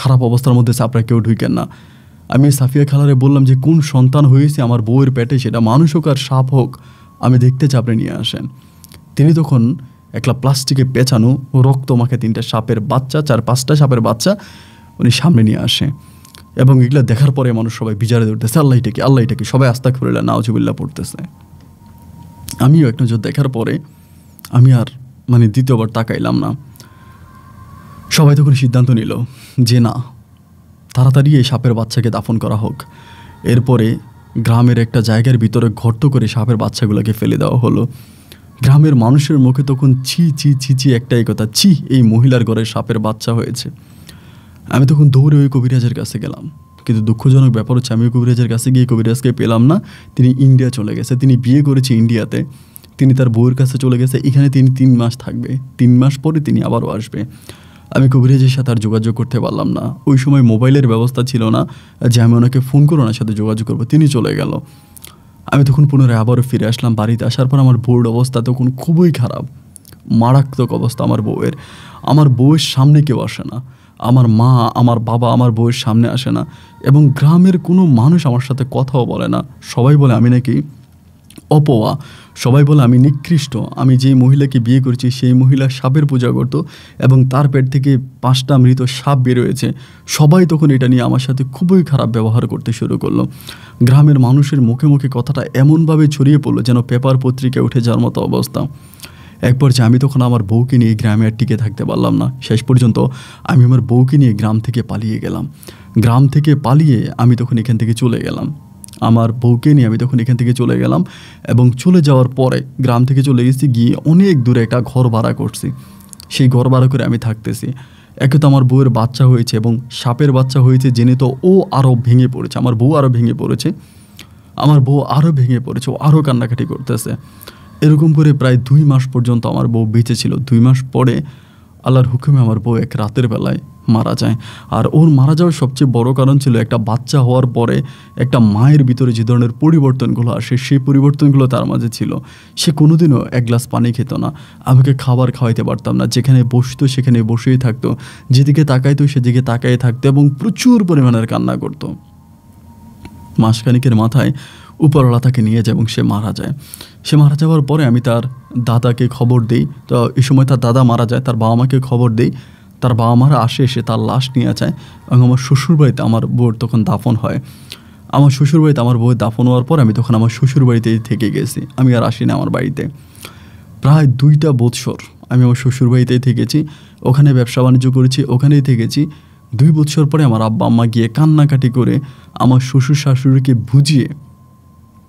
খারাপ অবস্থার মধ্যে আপনারা কেউ ঢুকেন না আমি সাফিয়া খেলারে বললাম যে কোন সন্তান হয়েছে আমার বউয়ের পেটে সেটা মানুষ হোক আর সাপ হোক আমি দেখতে চাই আপনি নিয়ে আসেন তিনি তখন একলা প্লাস্টিকে পেঁচানো রক্ত মাখে তিনটা সাপের বাচ্চা চার পাঁচটা সাপের বাচ্চা উনি সামনে নিয়ে আসে এবং এগুলো দেখার পরে মানুষ সবাই বিচারে উঠতেছে আল্লাহ এটাকে আল্লাহ এটাকে সবাই আস্তাক ফিরল্লা নাওজুবিল্লা পড়তেছে আমিও এক নজর দেখার পরে আমি আর মানে দ্বিতীয়বার তাকাইলাম না সবাই তখন সিদ্ধান্ত নিল যে না তাড়াতাড়ি এই সাপের বাচ্চাকে দাফন করা হোক এরপরে গ্রামের একটা জায়গার ভিতরে ঘর্ত করে সাপের বাচ্চাগুলোকে ফেলে দেওয়া হলো গ্রামের মানুষের মুখে তখন ছি ছি ছি ছি একটাই কথা ছি এই মহিলার ঘরে সাপের বাচ্চা হয়েছে আমি তখন দৌড়ে ওই কবিরাজের কাছে গেলাম কিন্তু দুঃখজনক ব্যাপার হচ্ছে আমি কবিরাজের কাছে গিয়ে কবিরাজকে পেলাম না তিনি ইন্ডিয়া চলে গেছে তিনি বিয়ে করেছে ইন্ডিয়াতে তিনি তার বউয়ের কাছে চলে গেছে এখানে তিনি তিন মাস থাকবে তিন মাস পরে তিনি আবারও আসবে আমি কবিরাজের সাথে আর যোগাযোগ করতে পারলাম না ওই সময় মোবাইলের ব্যবস্থা ছিল না যে আমি ওনাকে ফোন করে ওনার সাথে যোগাযোগ করবো তিনি চলে গেল আমি তখন পুনরায় আবারও ফিরে আসলাম বাড়িতে আসার পর আমার বউর অবস্থা তখন খুবই খারাপ মারাত্মক অবস্থা আমার বউয়ের আমার বউয়ের সামনে কেউ আসে না আমার মা আমার বাবা আমার বউয়ের সামনে আসে না এবং গ্রামের কোনো মানুষ আমার সাথে কথাও বলে না সবাই বলে আমি নাকি অপোয়া সবাই বলে আমি নিকৃষ্ট আমি যে মহিলাকে বিয়ে করছি সেই মহিলা সাপের পূজা করত এবং তার পেট থেকে পাঁচটা মৃত সাপ বেরোয়েছে সবাই তখন এটা নিয়ে আমার সাথে খুবই খারাপ ব্যবহার করতে শুরু করলো গ্রামের মানুষের মুখে মুখে কথাটা এমনভাবে ছড়িয়ে পড়লো যেন পেপার পত্রিকায় উঠে যাওয়ার মতো অবস্থা এক পর্যায়ে আমি তখন আমার বউকে নিয়ে গ্রামে আর টিকে থাকতে পারলাম না শেষ পর্যন্ত আমি আমার বউকে নিয়ে গ্রাম থেকে পালিয়ে গেলাম গ্রাম থেকে পালিয়ে আমি তখন এখান থেকে চলে গেলাম আমার বউকে নিয়ে আমি তখন এখান থেকে চলে গেলাম এবং চলে যাওয়ার পরে গ্রাম থেকে চলে গেছি গিয়ে অনেক দূরে একটা ঘর ভাড়া করছি সেই ঘর ভাড়া করে আমি থাকতেছি একে তো আমার বউয়ের বাচ্চা হয়েছে এবং সাপের বাচ্চা হয়েছে জেনে তো ও আরও ভেঙে পড়েছে আমার বউ আরও ভেঙে পড়েছে আমার বউ আরও ভেঙে পড়েছে ও আরও কান্নাকাটি করতেছে এরকম করে প্রায় দুই মাস পর্যন্ত আমার বউ বেঁচে ছিল দুই মাস পরে আল্লাহর হুকুমে আমার বউ এক রাতের বেলায় মারা যায় আর ওর মারা যাওয়ার সবচেয়ে বড় কারণ ছিল একটা বাচ্চা হওয়ার পরে একটা মায়ের ভিতরে যে ধরনের পরিবর্তনগুলো আসে সেই পরিবর্তনগুলো তার মাঝে ছিল সে কোনোদিনও এক গ্লাস পানি খেত না আমাকে খাবার খাওয়াইতে পারতাম না যেখানে বসতো সেখানে বসেই থাকতো যেদিকে তাকাইতো সেদিকে তাকাই থাকতো এবং প্রচুর পরিমাণের কান্না করত মাসখানিকের মাথায় উপরওয়ালা তাকে নিয়ে যায় এবং সে মারা যায় সে মারা যাওয়ার পরে আমি তার দাদাকে খবর দিই তো এই সময় তার দাদা মারা যায় তার বাবা মাকে খবর দিই তার বাবা মারা আসে এসে তার লাশ নিয়ে যায় এবং আমার শ্বশুরবাড়িতে আমার বউয়ের তখন দাফন হয় আমার শ্বশুরবাড়িতে আমার বউয়ের দাফন হওয়ার পর আমি তখন আমার শ্বশুরবাড়িতেই থেকে গেছি আমি আর আসিনি আমার বাড়িতে প্রায় দুইটা বৎসর আমি আমার শ্বশুরবাড়িতেই থেকেছি ওখানে ব্যবসা বাণিজ্য করেছি ওখানেই থেকেছি দুই বছর পরে আমার আব্বা আম্মা গিয়ে কান্নাকাটি করে আমার শ্বশুর শাশুড়িকে বুঝিয়ে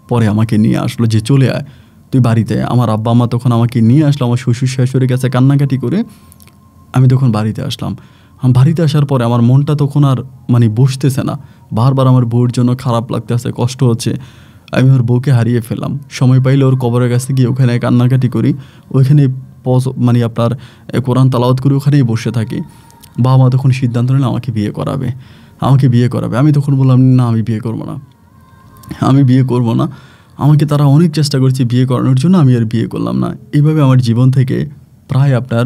পরে আমাকে নিয়ে আসলো যে চলে আয় তুই বাড়িতে আমার আব্বা আমা তখন আমাকে নিয়ে আসলো আমার শ্বশুর শাশুড়ির কাছে কান্নাকাটি করে আমি তখন বাড়িতে আসলাম বাড়িতে আসার পরে আমার মনটা তখন আর মানে বসতেছে না বারবার আমার বউর জন্য খারাপ লাগতেছে কষ্ট হচ্ছে আমি ওর বউকে হারিয়ে ফেলাম সময় পাইলে ওর কবরের কাছে গিয়ে ওখানে কান্নাকাটি করি ওইখানে পজ মানে আপনার কোরআন তালাওয়াত করে ওখানেই বসে থাকি বাবা মা তখন সিদ্ধান্ত নিলাম আমাকে বিয়ে করাবে আমাকে বিয়ে করাবে আমি তখন বললাম না আমি বিয়ে করবো না আমি বিয়ে করবো না আমাকে তারা অনেক চেষ্টা করছে বিয়ে করানোর জন্য আমি আর বিয়ে করলাম না এইভাবে আমার জীবন থেকে প্রায় আপনার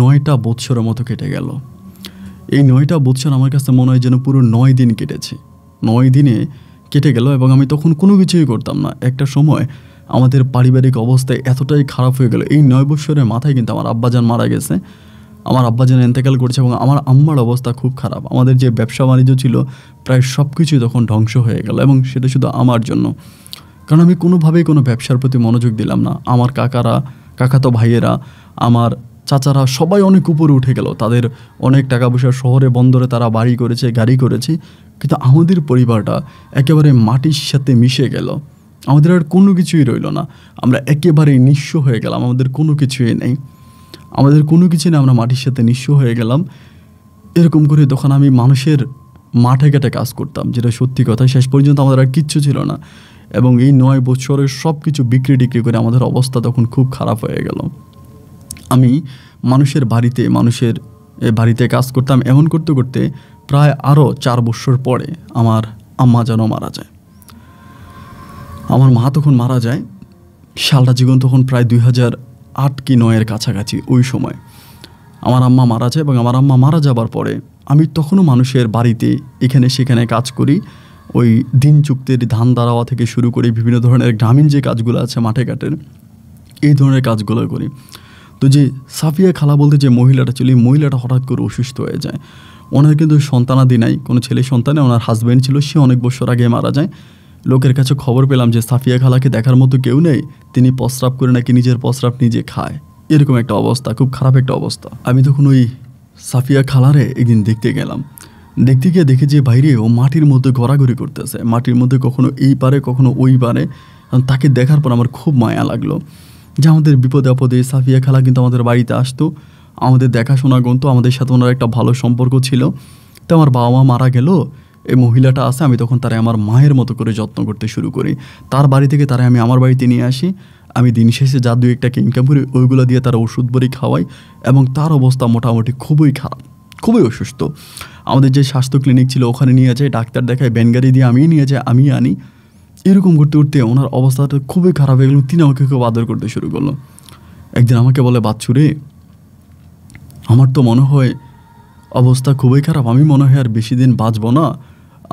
নয়টা বৎসরের মতো কেটে গেল এই নয়টা বৎসর আমার কাছে মনে হয় যেন পুরো নয় দিন কেটেছে নয় দিনে কেটে গেল এবং আমি তখন কোনো কিছুই করতাম না একটা সময় আমাদের পারিবারিক অবস্থায় এতটাই খারাপ হয়ে গেল এই নয় বৎসরের মাথায় কিন্তু আমার আব্বাজান মারা গেছে আমার আব্বাজান এন্তেকাল করছে এবং আমার আম্মার অবস্থা খুব খারাপ আমাদের যে ব্যবসা বাণিজ্য ছিল প্রায় সব কিছুই তখন ধ্বংস হয়ে গেল এবং সেটা শুধু আমার জন্য কারণ আমি কোনোভাবেই কোনো ব্যবসার প্রতি মনোযোগ দিলাম না আমার কাকারা কাকাতো ভাইয়েরা আমার চাচারা সবাই অনেক উপরে উঠে গেল তাদের অনেক টাকা পয়সা শহরে বন্দরে তারা বাড়ি করেছে গাড়ি করেছে কিন্তু আমাদের পরিবারটা একেবারে মাটির সাথে মিশে গেল আমাদের আর কোনো কিছুই রইল না আমরা একেবারে নিঃস্ব হয়ে গেলাম আমাদের কোনো কিছুই নেই আমাদের কোনো কিছু নেই আমরা মাটির সাথে নিঃস্ব হয়ে গেলাম এরকম করে তখন আমি মানুষের মাঠে ঘাটে কাজ করতাম যেটা সত্যি কথা শেষ পর্যন্ত আমাদের আর কিচ্ছু ছিল না এবং এই নয় বছরে সব কিছু বিক্রি টিক্রি করে আমাদের অবস্থা তখন খুব খারাপ হয়ে গেল আমি মানুষের বাড়িতে মানুষের বাড়িতে কাজ করতাম এমন করতে করতে প্রায় আরও চার বছর পরে আমার আম্মা যেন মারা যায় আমার মা তখন মারা যায় সালটা জীবন তখন প্রায় দুই হাজার আট কি নয়ের কাছাকাছি ওই সময় আমার আম্মা মারা যায় এবং আমার আম্মা মারা যাবার পরে আমি তখনও মানুষের বাড়িতে এখানে সেখানে কাজ করি ওই দিন চুক্তির ধান দাঁড়াওয়া থেকে শুরু করে বিভিন্ন ধরনের গ্রামীণ যে কাজগুলো আছে মাঠে ঘাটের এই ধরনের কাজগুলো করি তো যে সাফিয়া খালা বলতে যে মহিলাটা ছিল মহিলাটা হঠাৎ করে অসুস্থ হয়ে যায় ওনার কিন্তু সন্তানাদি নাই কোনো ছেলে সন্তানে ওনার হাজব্যান্ড ছিল সে অনেক বছর আগে মারা যায় লোকের কাছে খবর পেলাম যে সাফিয়া খালাকে দেখার মতো কেউ নেই তিনি প্রস্রাব করে নাকি নিজের প্রস্রাব নিজে খায় এরকম একটা অবস্থা খুব খারাপ একটা অবস্থা আমি তখন ওই সাফিয়া খালারে একদিন দেখতে গেলাম দেখতে গিয়ে দেখে যে বাইরে ও মাটির মধ্যে ঘোরাঘুরি করতেছে মাটির মধ্যে কখনো এই পারে কখনো ওই পারে তাকে দেখার পর আমার খুব মায়া লাগলো যে আমাদের বিপদে আপদে সাফিয়া খালা কিন্তু আমাদের বাড়িতে আসতো আমাদের দেখাশোনা গন্ত আমাদের সাথে ওনার একটা ভালো সম্পর্ক ছিল তো আমার বাবা মা মারা গেল এই মহিলাটা আসে আমি তখন তারা আমার মায়ের মতো করে যত্ন করতে শুরু করি তার বাড়ি থেকে তারা আমি আমার বাড়িতে নিয়ে আসি আমি দিন শেষে যা দু একটাকে ইনকাম করি ওইগুলো দিয়ে তারা ওষুধ বড়ি খাওয়াই এবং তার অবস্থা মোটামুটি খুবই খারাপ খুবই অসুস্থ আমাদের যে স্বাস্থ্য ক্লিনিক ছিল ওখানে নিয়ে যায় ডাক্তার দেখায় ব্যানগাড়ি দিয়ে আমি নিয়ে যাই আমি আনি এরকম করতে করতে ওনার অবস্থাটা খুবই খারাপ হয়ে গেল তিনি আমাকে খুব আদর করতে শুরু করলো একদিন আমাকে বলে বাচ্চুরে আমার তো মনে হয় অবস্থা খুবই খারাপ আমি মনে হয় আর বেশি দিন বাঁচবো না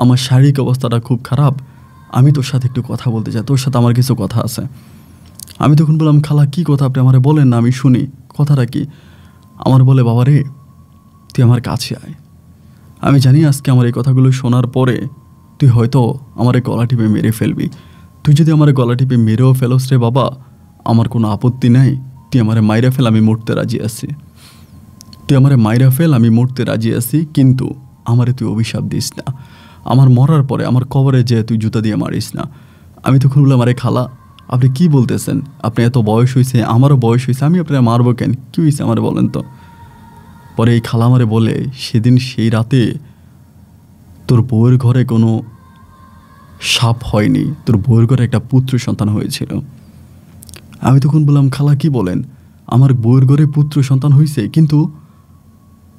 আমার শারীরিক অবস্থাটা খুব খারাপ আমি তোর সাথে একটু কথা বলতে চাই তোর সাথে আমার কিছু কথা আছে আমি তখন বললাম খালা কি কথা আপনি আমারে বলেন না আমি শুনি কথাটা কি আমার বলে বাবা রে তুই আমার কাছে আয় আমি জানি আজকে আমার এই কথাগুলো শোনার পরে তুই হয়তো আমার এই গলা টিপে মেরে ফেলবি তুই যদি আমার গলা টিপে মেরেও ফেলস রে বাবা আমার কোনো আপত্তি নাই তুই আমার মাইরা ফেল আমি মরতে রাজি আছি তুই আমার মাইরা ফেল আমি মরতে রাজি আছি কিন্তু আমারে তুই অভিশাপ দিস না আমার মরার পরে আমার কবরে যে তুই জুতা দিয়ে মারিস না আমি তখন বললাম আরে খালা আপনি কি বলতেছেন আপনি এত বয়স হয়েছে আমারও বয়স হয়েছে আমি আপনার মারবো কেন কী হয়েছে আমার বলেন তো পরে এই খালামারে বলে সেদিন সেই রাতে তোর বউয়ের ঘরে কোনো সাপ হয়নি তোর বউয়ের ঘরে একটা পুত্র সন্তান হয়েছিল আমি তখন বললাম খালা কি বলেন আমার বউয়ের ঘরে পুত্র সন্তান হয়েছে কিন্তু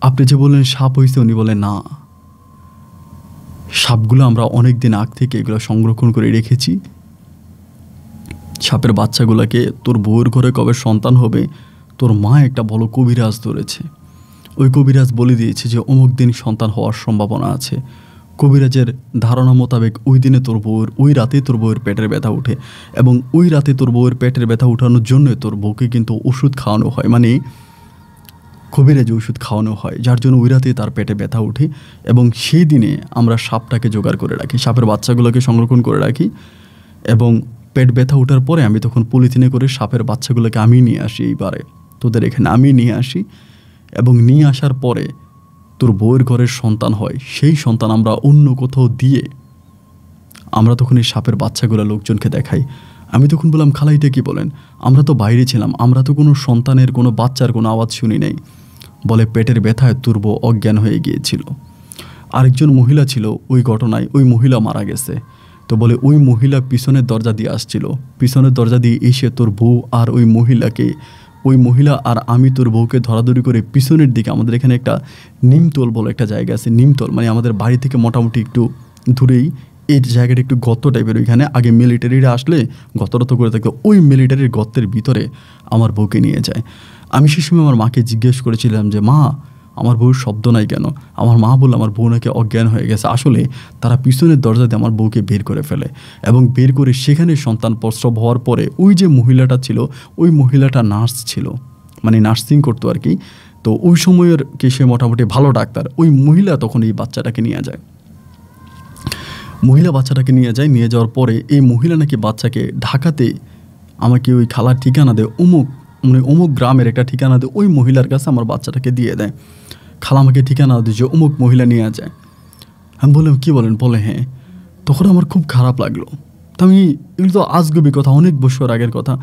আপনি যে বললেন সাপ হয়েছে উনি বলেন না সাপগুলো আমরা অনেক দিন আগ থেকে এগুলো সংরক্ষণ করে রেখেছি সাপের বাচ্চাগুলোকে তোর বউয়ের ঘরে কবে সন্তান হবে তোর মা একটা বড় কবিরাজ ধরেছে ওই কবিরাজ বলে দিয়েছে যে অমুক দিন সন্তান হওয়ার সম্ভাবনা আছে কবিরাজের ধারণা মোতাবেক ওই দিনে তোর বউয়ের ওই রাতে তোর বউয়ের পেটের ব্যথা ওঠে এবং ওই রাতে তোর বউয়ের পেটের ব্যথা উঠানোর জন্য তোর বউকে কিন্তু ওষুধ খাওয়ানো হয় মানে কবিরাজ ওষুধ খাওয়ানো হয় যার জন্য ওই রাতে তার পেটে ব্যথা ওঠে এবং সেই দিনে আমরা সাপটাকে জোগাড় করে রাখি সাপের বাচ্চাগুলোকে সংরক্ষণ করে রাখি এবং পেট ব্যথা ওঠার পরে আমি তখন পলিথিনে করে সাপের বাচ্চাগুলোকে আমি নিয়ে আসি এইবারে তোদের এখানে আমি নিয়ে আসি এবং নিয়ে আসার পরে তোর বউয়ের ঘরের সন্তান হয় সেই সন্তান আমরা অন্য কোথাও দিয়ে আমরা তখন এই সাপের বাচ্চাগুলো লোকজনকে দেখাই আমি তখন বললাম খালাইটা কি বলেন আমরা তো বাইরে ছিলাম আমরা তো কোনো সন্তানের কোনো বাচ্চার কোনো আওয়াজ শুনি নাই বলে পেটের ব্যথায় তুর্ব অজ্ঞান হয়ে গিয়েছিল আরেকজন মহিলা ছিল ওই ঘটনায় ওই মহিলা মারা গেছে তো বলে ওই মহিলা পিছনের দরজা দিয়ে আসছিল পিছনের দরজা দিয়ে এসে তোর বউ আর ওই মহিলাকে ওই মহিলা আর আমি তোর বউকে ধরাধরি করে পিছনের দিকে আমাদের এখানে একটা নিমতল বলে একটা জায়গা আছে নিমতল মানে আমাদের বাড়ি থেকে মোটামুটি একটু দূরেই এই জায়গাটা একটু গর্ত টাইপের ওইখানে আগে মিলিটারিরা আসলে গতরত করে থাকে ওই মিলিটারির গর্তের ভিতরে আমার বউকে নিয়ে যায় আমি সে সময় আমার মাকে জিজ্ঞেস করেছিলাম যে মা আমার বউর শব্দ নাই কেন আমার মা বলে আমার বউ নাকি অজ্ঞান হয়ে গেছে আসলে তারা পিছনের দরজাতে আমার বউকে বের করে ফেলে এবং বের করে সেখানে সন্তান প্রস্রব হওয়ার পরে ওই যে মহিলাটা ছিল ওই মহিলাটা নার্স ছিল মানে নার্সিং করতো আর কি তো ওই সময়ের কেসে মোটামুটি ভালো ডাক্তার ওই মহিলা তখন এই বাচ্চাটাকে নিয়ে যায় মহিলা বাচ্চাটাকে নিয়ে যায় নিয়ে যাওয়ার পরে এই মহিলা নাকি বাচ্চাকে ঢাকাতে আমাকে ওই খালার ঠিকানা দেয় অমুক মানে অমুক গ্রামের একটা ঠিকানা দেয় ওই মহিলার কাছে আমার বাচ্চাটাকে দিয়ে দেয় খালা আমাকে ঠিকানা দিয়েছে অমুক মহিলা নিয়ে যায় আমি বললাম কি বলেন বলে হ্যাঁ তখন আমার খুব খারাপ লাগলো তো আমি এগুলো তো আজগবি কথা অনেক বছর আগের কথা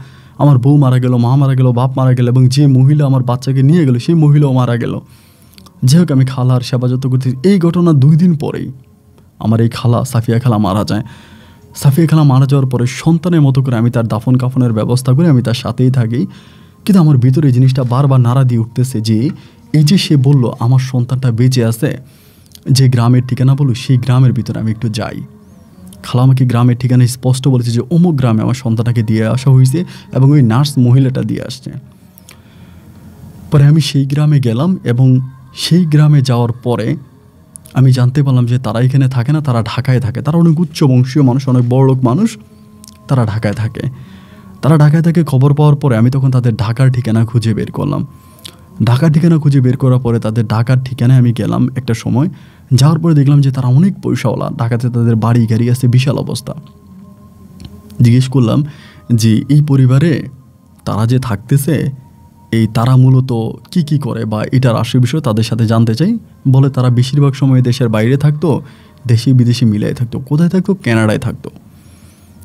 আমার বউ মারা গেল মা মারা গেল বাপ মারা গেল এবং যে মহিলা আমার বাচ্চাকে নিয়ে গেল সেই মহিলাও মারা গেল যাই হোক আমি খালার সেবা যত করছি এই ঘটনা দুই দিন পরেই আমার এই খালা সাফিয়া খালা মারা যায় সাফিয়া খালা মারা যাওয়ার পরে সন্তানের মতো করে আমি তার দাফন কাফনের ব্যবস্থা করে আমি তার সাথেই থাকি কিন্তু আমার ভিতরে জিনিসটা বারবার নাড়া দিয়ে উঠতেছে যে এই যে সে বলল আমার সন্তানটা বেঁচে আছে যে গ্রামের ঠিকানা বলো সেই গ্রামের ভিতরে আমি একটু যাই খালা আমাকে গ্রামের ঠিকানা স্পষ্ট বলেছে যে অমুক গ্রামে আমার সন্তানটাকে দিয়ে আসা হয়েছে এবং ওই নার্স মহিলাটা দিয়ে আসছে পরে আমি সেই গ্রামে গেলাম এবং সেই গ্রামে যাওয়ার পরে আমি জানতে পারলাম যে তারা এখানে থাকে না তারা ঢাকায় থাকে তারা অনেক উচ্চ বংশীয় মানুষ অনেক বড়লোক মানুষ তারা ঢাকায় থাকে তারা ঢাকায় থাকে খবর পাওয়ার পরে আমি তখন তাদের ঢাকার ঠিকানা খুঁজে বের করলাম ঢাকার ঠিকানা খুঁজে বের করার পরে তাদের ঢাকার ঠিকানায় আমি গেলাম একটা সময় যাওয়ার পরে দেখলাম যে তারা অনেক পয়সাওয়ালা ঢাকাতে তাদের বাড়ি গাড়ি আছে বিশাল অবস্থা জিজ্ঞেস করলাম যে এই পরিবারে তারা যে থাকতেছে এই তারা মূলত কি কি করে বা এটার আসল বিষয় তাদের সাথে জানতে চাই বলে তারা বেশিরভাগ সময় দেশের বাইরে থাকতো দেশে বিদেশে মিলাই থাকতো কোথায় থাকতো ক্যানাডায় থাকতো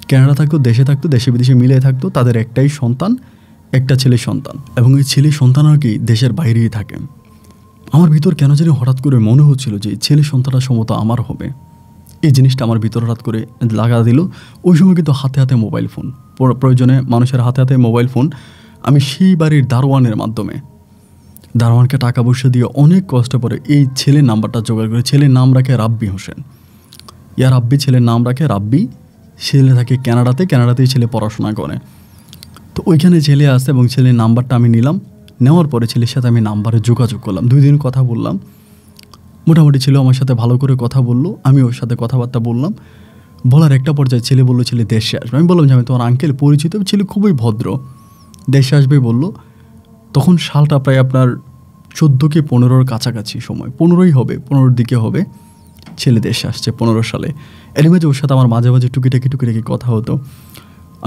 ক্যানাডা থাকতো দেশে থাকতো দেশে বিদেশে মিলাই থাকতো তাদের একটাই সন্তান একটা ছেলে সন্তান এবং এই ছেলে সন্তান আর কি দেশের বাইরেই থাকে আমার ভিতর কেন যেন হঠাৎ করে মনে হচ্ছিল যে ছেলে সন্তানটা সমতা আমার হবে এই জিনিসটা আমার ভিতর হঠাৎ করে লাগা দিল ওই সময় কিন্তু হাতে হাতে মোবাইল ফোন প্রয়োজনে মানুষের হাতে হাতে মোবাইল ফোন আমি সেই বাড়ির দারোয়ানের মাধ্যমে দারোয়ানকে টাকা পয়সা দিয়ে অনেক কষ্ট পরে এই ছেলে নাম্বারটা জোগাড় করে ছেলের নাম রাখে রাব্বি হোসেন ইয়া রাব্বি ছেলের নাম রাখে রাব্বি ছেলে থাকে ক্যানাডাতে ক্যানাডাতেই ছেলে পড়াশোনা করে তো ওইখানে ছেলে আসে এবং ছেলের নাম্বারটা আমি নিলাম নেওয়ার পরে ছেলের সাথে আমি নাম্বারে যোগাযোগ করলাম দুই দিন কথা বললাম মোটামুটি ছিল আমার সাথে ভালো করে কথা বললো আমি ওর সাথে কথাবার্তা বললাম বলার একটা পর্যায়ে ছেলে বললো ছেলে দেশে আসবে আমি বললাম যে আমি তোমার আঙ্কেল পরিচিত ছেলে খুবই ভদ্র দেশে আসবে বলল তখন সালটা প্রায় আপনার চোদ্দো কি পনেরোর কাছাকাছি সময় পনেরোই হবে পনেরোর দিকে হবে ছেলে দেশে আসছে পনেরো সালে এর মাঝে ওর সাথে আমার মাঝে মাঝে টুকিটাকি টুকিটাকি কথা হতো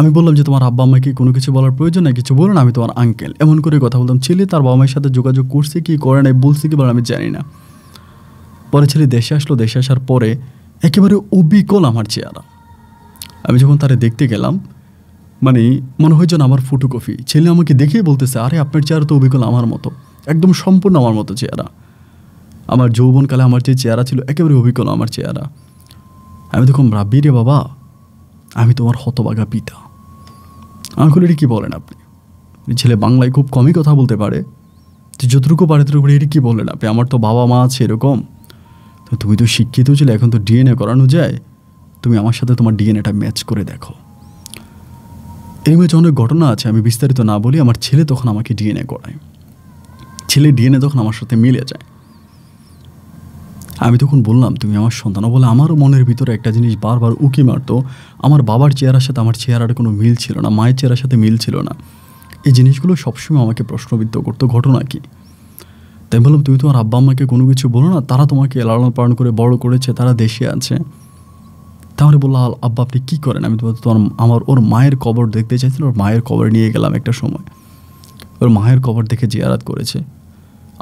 আমি বললাম যে তোমার আব্বা আম্মাকে কোনো কিছু বলার প্রয়োজন নেই কিছু বলুন আমি তোমার আঙ্কেল এমন করে কথা বলতাম ছেলে তার বাবা মায়ের সাথে যোগাযোগ করছে কি করে নাই বলছে কি বলে আমি জানি না পরে ছেলে দেশে আসলো দেশে আসার পরে একেবারে অবিকল আমার চেহারা আমি যখন তারে দেখতে গেলাম মানে মনে হয় যেন আমার ফটোকপি ছেলে আমাকে দেখেই বলতেছে আরে আপনার চেহারা তো অবিকল আমার মতো একদম সম্পূর্ণ আমার মতো চেহারা আমার যৌবনকালে আমার যে চেহারা ছিল একেবারে অবিকল আমার চেহারা আমি তখন রাব্বি রে বাবা আমি তোমার হতবাগা পিতা আঙ্কুল এটা কী বলেন আপনি ছেলে বাংলায় খুব কমই কথা বলতে পারে তো যতটুকু পারে ততটুকু এটি কী বলেন আপনি আমার তো বাবা মা আছে এরকম তো তুমি তো শিক্ষিত ছিল এখন তো ডিএনএ করানো যায় তুমি আমার সাথে তোমার ডিএনএটা ম্যাচ করে দেখো এই ম্যাচে অনেক ঘটনা আছে আমি বিস্তারিত না বলি আমার ছেলে তখন আমাকে ডিএনএ করায় ছেলে ডিএনএ তখন আমার সাথে মিলে যায় আমি তখন বললাম তুমি আমার সন্তান বলে আমারও মনের ভিতরে একটা জিনিস বারবার উকি মারতো আমার বাবার চেহারার সাথে আমার চেহারার কোনো মিল ছিল না মায়ের চেহারার সাথে মিল ছিল না এই জিনিসগুলো সবসময় আমাকে প্রশ্নবিদ্ধ করতো ঘটনা কি তাই বললাম তুমি তোমার আব্বা আমাকে কোনো কিছু বলো না তারা তোমাকে লালন পালন করে বড় করেছে তারা দেশে আছে তাহলে বললো আব্বা আপনি কী করেন আমি তোমার তোমার আমার ওর মায়ের কবর দেখতে চাইছিলাম ওর মায়ের কবর নিয়ে গেলাম একটা সময় ওর মায়ের কবর দেখে জিয়ারাত করেছে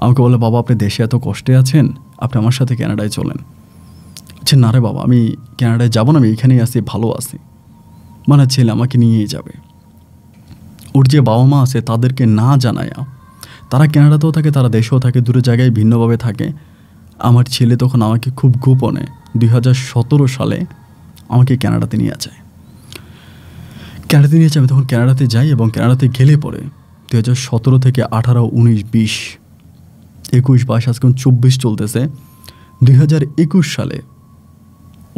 আমাকে বলে বাবা আপনি দেশে এত কষ্টে আছেন আপনি আমার সাথে ক্যানাডায় চলেন আচ্ছা না রে বাবা আমি ক্যানাডায় যাবো না আমি এখানেই আসি ভালো আছি মানে ছেলে আমাকে নিয়েই যাবে ওর যে বাবা মা আছে তাদেরকে না জানায়া তারা ক্যানাডাতেও থাকে তারা দেশেও থাকে দূরে জায়গায় ভিন্নভাবে থাকে আমার ছেলে তখন আমাকে খুব গোপনে দুই সালে আমাকে ক্যানাডাতে নিয়ে যায় ক্যানাডাতে নিয়ে যাই আমি তখন ক্যানাডাতে যাই এবং ক্যানাডাতে গেলে পরে দু থেকে আঠারো উনিশ বিশ একুশ বাইশ আজকে চব্বিশ চলতেছে দুই সালে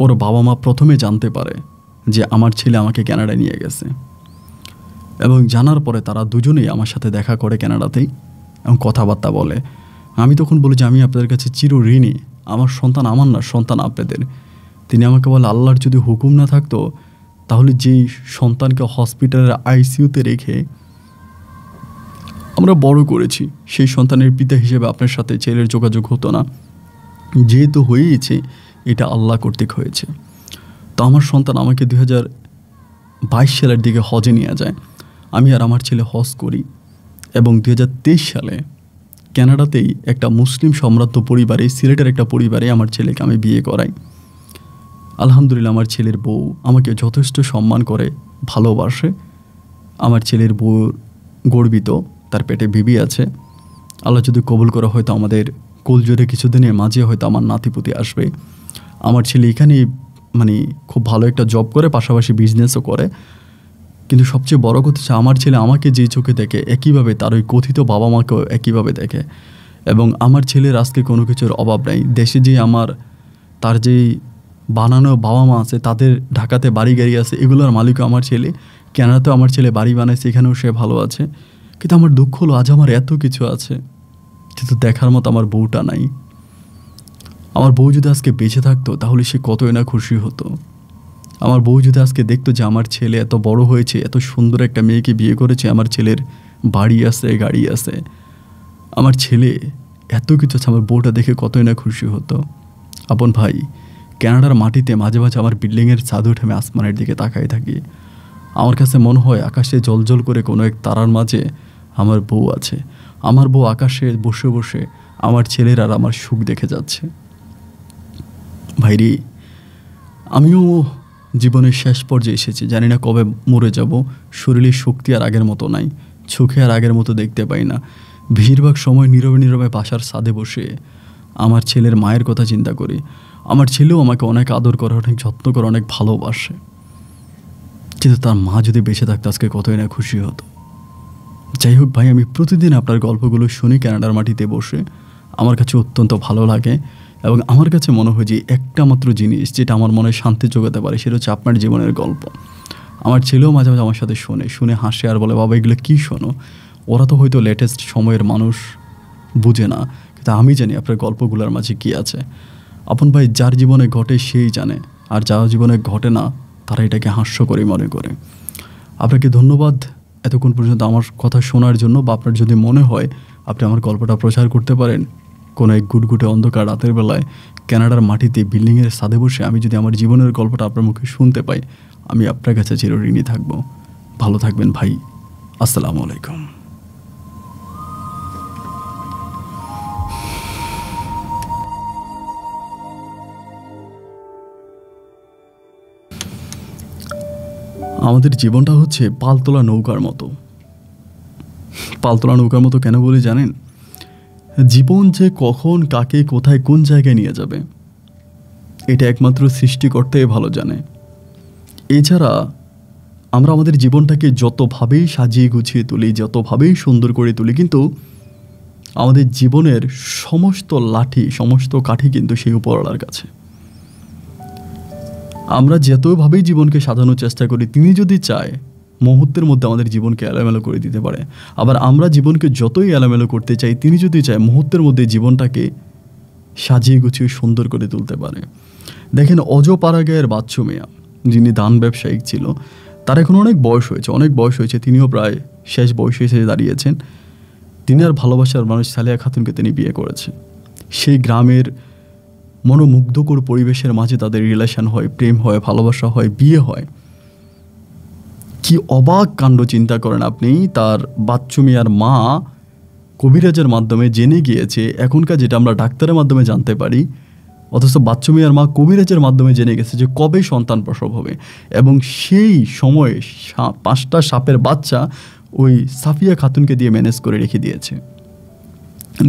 ওর বাবা মা প্রথমে জানতে পারে যে আমার ছেলে আমাকে ক্যানাডায় নিয়ে গেছে এবং জানার পরে তারা দুজনেই আমার সাথে দেখা করে ক্যানাডাতেই এবং কথাবার্তা বলে আমি তখন বলি যে আমি আপনাদের কাছে চির ঋণী আমার সন্তান আমার না সন্তান আপনাদের তিনি আমাকে বলে আল্লাহর যদি হুকুম না থাকতো তাহলে যেই সন্তানকে হসপিটালের আইসিউতে রেখে আমরা বড় করেছি সেই সন্তানের পিতা হিসেবে আপনার সাথে ছেলের যোগাযোগ হতো না যেহেতু হয়েইছে এটা আল্লাহ কর্তৃক হয়েছে তো আমার সন্তান আমাকে দু হাজার বাইশ সালের দিকে হজে নিয়ে যায় আমি আর আমার ছেলে হজ করি এবং দু সালে ক্যানাডাতেই একটা মুসলিম সম্রাট পরিবারে সিলেটের একটা পরিবারে আমার ছেলেকে আমি বিয়ে করাই আলহামদুলিল্লাহ আমার ছেলের বউ আমাকে যথেষ্ট সম্মান করে ভালোবাসে আমার ছেলের বউ গর্বিত তার পেটে বিবি আছে আল্লাহ যদি কবুল করা হয়তো আমাদের কুলজোরে জোরে কিছুদিনের মাঝে হয়তো আমার নাতিপুতি আসবে আমার ছেলে এখানে মানে খুব ভালো একটা জব করে পাশাপাশি বিজনেসও করে কিন্তু সবচেয়ে বড় কথা হচ্ছে আমার ছেলে আমাকে যে চোখে দেখে একইভাবে তার ওই কথিত বাবা মাকেও একইভাবে দেখে এবং আমার ছেলের আজকে কোনো কিছুর অভাব নেই দেশে যে আমার তার যেই বানানো বাবা মা আছে তাদের ঢাকাতে বাড়ি গাড়ি আছে এগুলোর মালিকও আমার ছেলে কেনাতেও আমার ছেলে বাড়ি বানায় সেখানেও সে ভালো আছে কিন্তু আমার দুঃখ হলো আজ আমার এত কিছু আছে কিন্তু দেখার মতো আমার বউটা নাই আমার বউ যদি আজকে বেঁচে থাকতো তাহলে সে কতই না খুশি হতো আমার বউ যদি আজকে দেখতো যে আমার ছেলে এত বড় হয়েছে এত সুন্দর একটা মেয়েকে বিয়ে করেছে আমার ছেলের বাড়ি আছে গাড়ি আছে আমার ছেলে এত কিছু আছে আমার বউটা দেখে কতই না খুশি হতো আপন ভাই ক্যানাডার মাটিতে মাঝে মাঝে আমার বিল্ডিংয়ের ছাদ উঠে আমি আসমানের দিকে তাকাই থাকি আমার কাছে মনে হয় আকাশে জল করে কোনো এক তারার মাঝে আমার বউ আছে আমার বউ আকাশে বসে বসে আমার ছেলের আর আমার সুখ দেখে যাচ্ছে ভাইরি আমিও জীবনের শেষ পর্যায়ে এসেছি জানি না কবে মরে যাব শরীরের শক্তি আর আগের মতো নাই চোখে আর আগের মতো দেখতে পাই না বেশিরভাগ সময় নীরবে নীরবে বাসার সাদে বসে আমার ছেলের মায়ের কথা চিন্তা করি আমার ছেলেও আমাকে অনেক আদর করে অনেক যত্ন করে অনেক ভালোবাসে কিন্তু তার মা যদি বেঁচে থাকতো আজকে কতই না খুশি হতো যাই হোক ভাই আমি প্রতিদিন আপনার গল্পগুলো শুনি ক্যানাডার মাটিতে বসে আমার কাছে অত্যন্ত ভালো লাগে এবং আমার কাছে মনে হয় যে একটা মাত্র জিনিস যেটা আমার মনে শান্তি যোগাতে পারে সেটা হচ্ছে আপনার জীবনের গল্প আমার ছেলেও মাঝে মাঝে আমার সাথে শোনে শুনে হাসে আর বলে বাবা এগুলো কী শোনো ওরা তো হয়তো লেটেস্ট সময়ের মানুষ বুঝে না কিন্তু আমি জানি আপনার গল্পগুলোর মাঝে কী আছে আপন ভাই যার জীবনে ঘটে সেই জানে আর যার জীবনে ঘটে না তারা এটাকে হাস্যকরই মনে করে আপনাকে ধন্যবাদ এতক্ষণ পর্যন্ত আমার কথা শোনার জন্য বা আপনার যদি মনে হয় আপনি আমার গল্পটা প্রচার করতে পারেন কোনো এক গুটগুটে অন্ধকার রাতের বেলায় ক্যানাডার মাটিতে বিল্ডিংয়ের সাদে বসে আমি যদি আমার জীবনের গল্পটা আপনার মুখে শুনতে পাই আমি আপনার কাছে চিরঋণী থাকবো ভালো থাকবেন ভাই আসসালামু আলাইকুম আমাদের জীবনটা হচ্ছে পালতোলা নৌকার মতো পালতোলা নৌকার মতো কেন বলি জানেন জীবন যে কখন কাকে কোথায় কোন জায়গায় নিয়ে যাবে এটা একমাত্র সৃষ্টিকর্তাই ভালো জানে এছাড়া আমরা আমাদের জীবনটাকে যতভাবেই সাজিয়ে গুছিয়ে তুলি যতভাবেই সুন্দর করে তুলি কিন্তু আমাদের জীবনের সমস্ত লাঠি সমস্ত কাঠি কিন্তু সেই উপরওয়ালার কাছে আমরা যতভাবেই জীবনকে সাজানোর চেষ্টা করি তিনি যদি চায় মুহূর্তের মধ্যে আমাদের জীবনকে এলোমেলো করে দিতে পারে আবার আমরা জীবনকে যতই এলোমেলো করতে চাই তিনি যদি চায় মুহূর্তের মধ্যে জীবনটাকে সাজিয়ে গুছিয়ে সুন্দর করে তুলতে পারে দেখেন অজপাড়াগায়ের বাচ্চু মেয়া যিনি দান ব্যবসায়িক ছিল তার এখন অনেক বয়স হয়েছে অনেক বয়স হয়েছে তিনিও প্রায় শেষ বয়সে এসে দাঁড়িয়েছেন তিনি আর ভালোবাসার মানুষ সালিয়া খাতুনকে তিনি বিয়ে করেছেন সেই গ্রামের মনোমুগ্ধকর পরিবেশের মাঝে তাদের রিলেশন হয় প্রেম হয় ভালোবাসা হয় বিয়ে হয় কি অবাক কাণ্ড চিন্তা করেন আপনি তার বাচ্চু মিয়ার মা কবিরাজের মাধ্যমে জেনে গিয়েছে এখনকার যেটা আমরা ডাক্তারের মাধ্যমে জানতে পারি অথচ বাচ্চু মিয়ার মা কবিরাজের মাধ্যমে জেনে গেছে যে কবে সন্তান প্রসব হবে এবং সেই সময়ে পাঁচটা সাপের বাচ্চা ওই সাফিয়া খাতুনকে দিয়ে ম্যানেজ করে রেখে দিয়েছে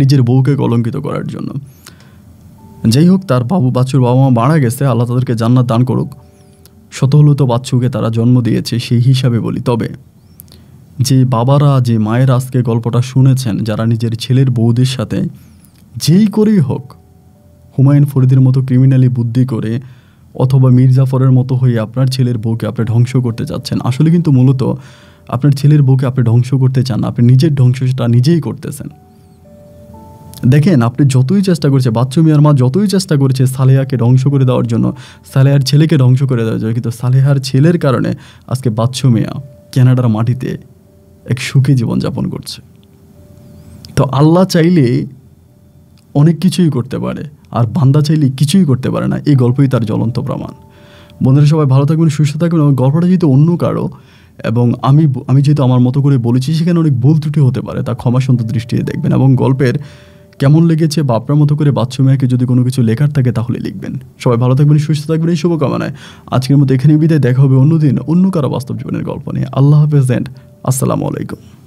নিজের বউকে কলঙ্কিত করার জন্য যেই হোক তার বাবু বাচ্চুর বাবা মা মারা গেছে আল্লাহ তাদেরকে জান্নাত দান করুক শত হলো তো বাচ্চুকে তারা জন্ম দিয়েছে সেই হিসাবে বলি তবে যে বাবারা যে মায়ের আজকে গল্পটা শুনেছেন যারা নিজের ছেলের বৌদের সাথে যেই করেই হোক হুমায়ুন ফরিদের মতো ক্রিমিনালি বুদ্ধি করে অথবা মির্জাফরের মতো হয়ে আপনার ছেলের বউকে আপনি ধ্বংস করতে চাচ্ছেন আসলে কিন্তু মূলত আপনার ছেলের বউকে আপনি ধ্বংস করতে চান আপনি নিজের ধ্বংস সেটা নিজেই করতেছেন দেখেন আপনি যতই চেষ্টা করছে বাচ্চু মিয়ার মা যতই চেষ্টা করছে সালেহাকে ধ্বংস করে দেওয়ার জন্য সালেহার ছেলেকে ধ্বংস করে দেওয়ার জন্য কিন্তু সালেহার ছেলের কারণে আজকে বাচ্চু মিয়া ক্যানাডার মাটিতে এক সুখী জীবনযাপন করছে তো আল্লাহ চাইলে অনেক কিছুই করতে পারে আর বান্দা চাইলে কিছুই করতে পারে না এই গল্পই তার জ্বলন্ত প্রমাণ বন্ধুরা সবাই ভালো থাকবেন সুস্থ থাকবেন এবং গল্পটা যেহেতু অন্য কারো এবং আমি আমি যেহেতু আমার মতো করে বলেছি সেখানে অনেক ভুল ত্রুটি হতে পারে তা ক্ষমা দৃষ্টিতে দেখবেন এবং গল্পের কেমন লেগেছে বাপরা মতো করে বাচ্চ মেয়েকে যদি কোনো কিছু লেখার থাকে তাহলে লিখবেন সবাই ভালো থাকবেন সুস্থ থাকবেন এই শুভকামনায় আজকের মতো এখানে বিদায় দেখা হবে অন্যদিন অন্য কারো বাস্তব জীবনের গল্প নিয়ে আল্লাহ হাফেজ অ্যান্ড আসসালামু আলাইকুম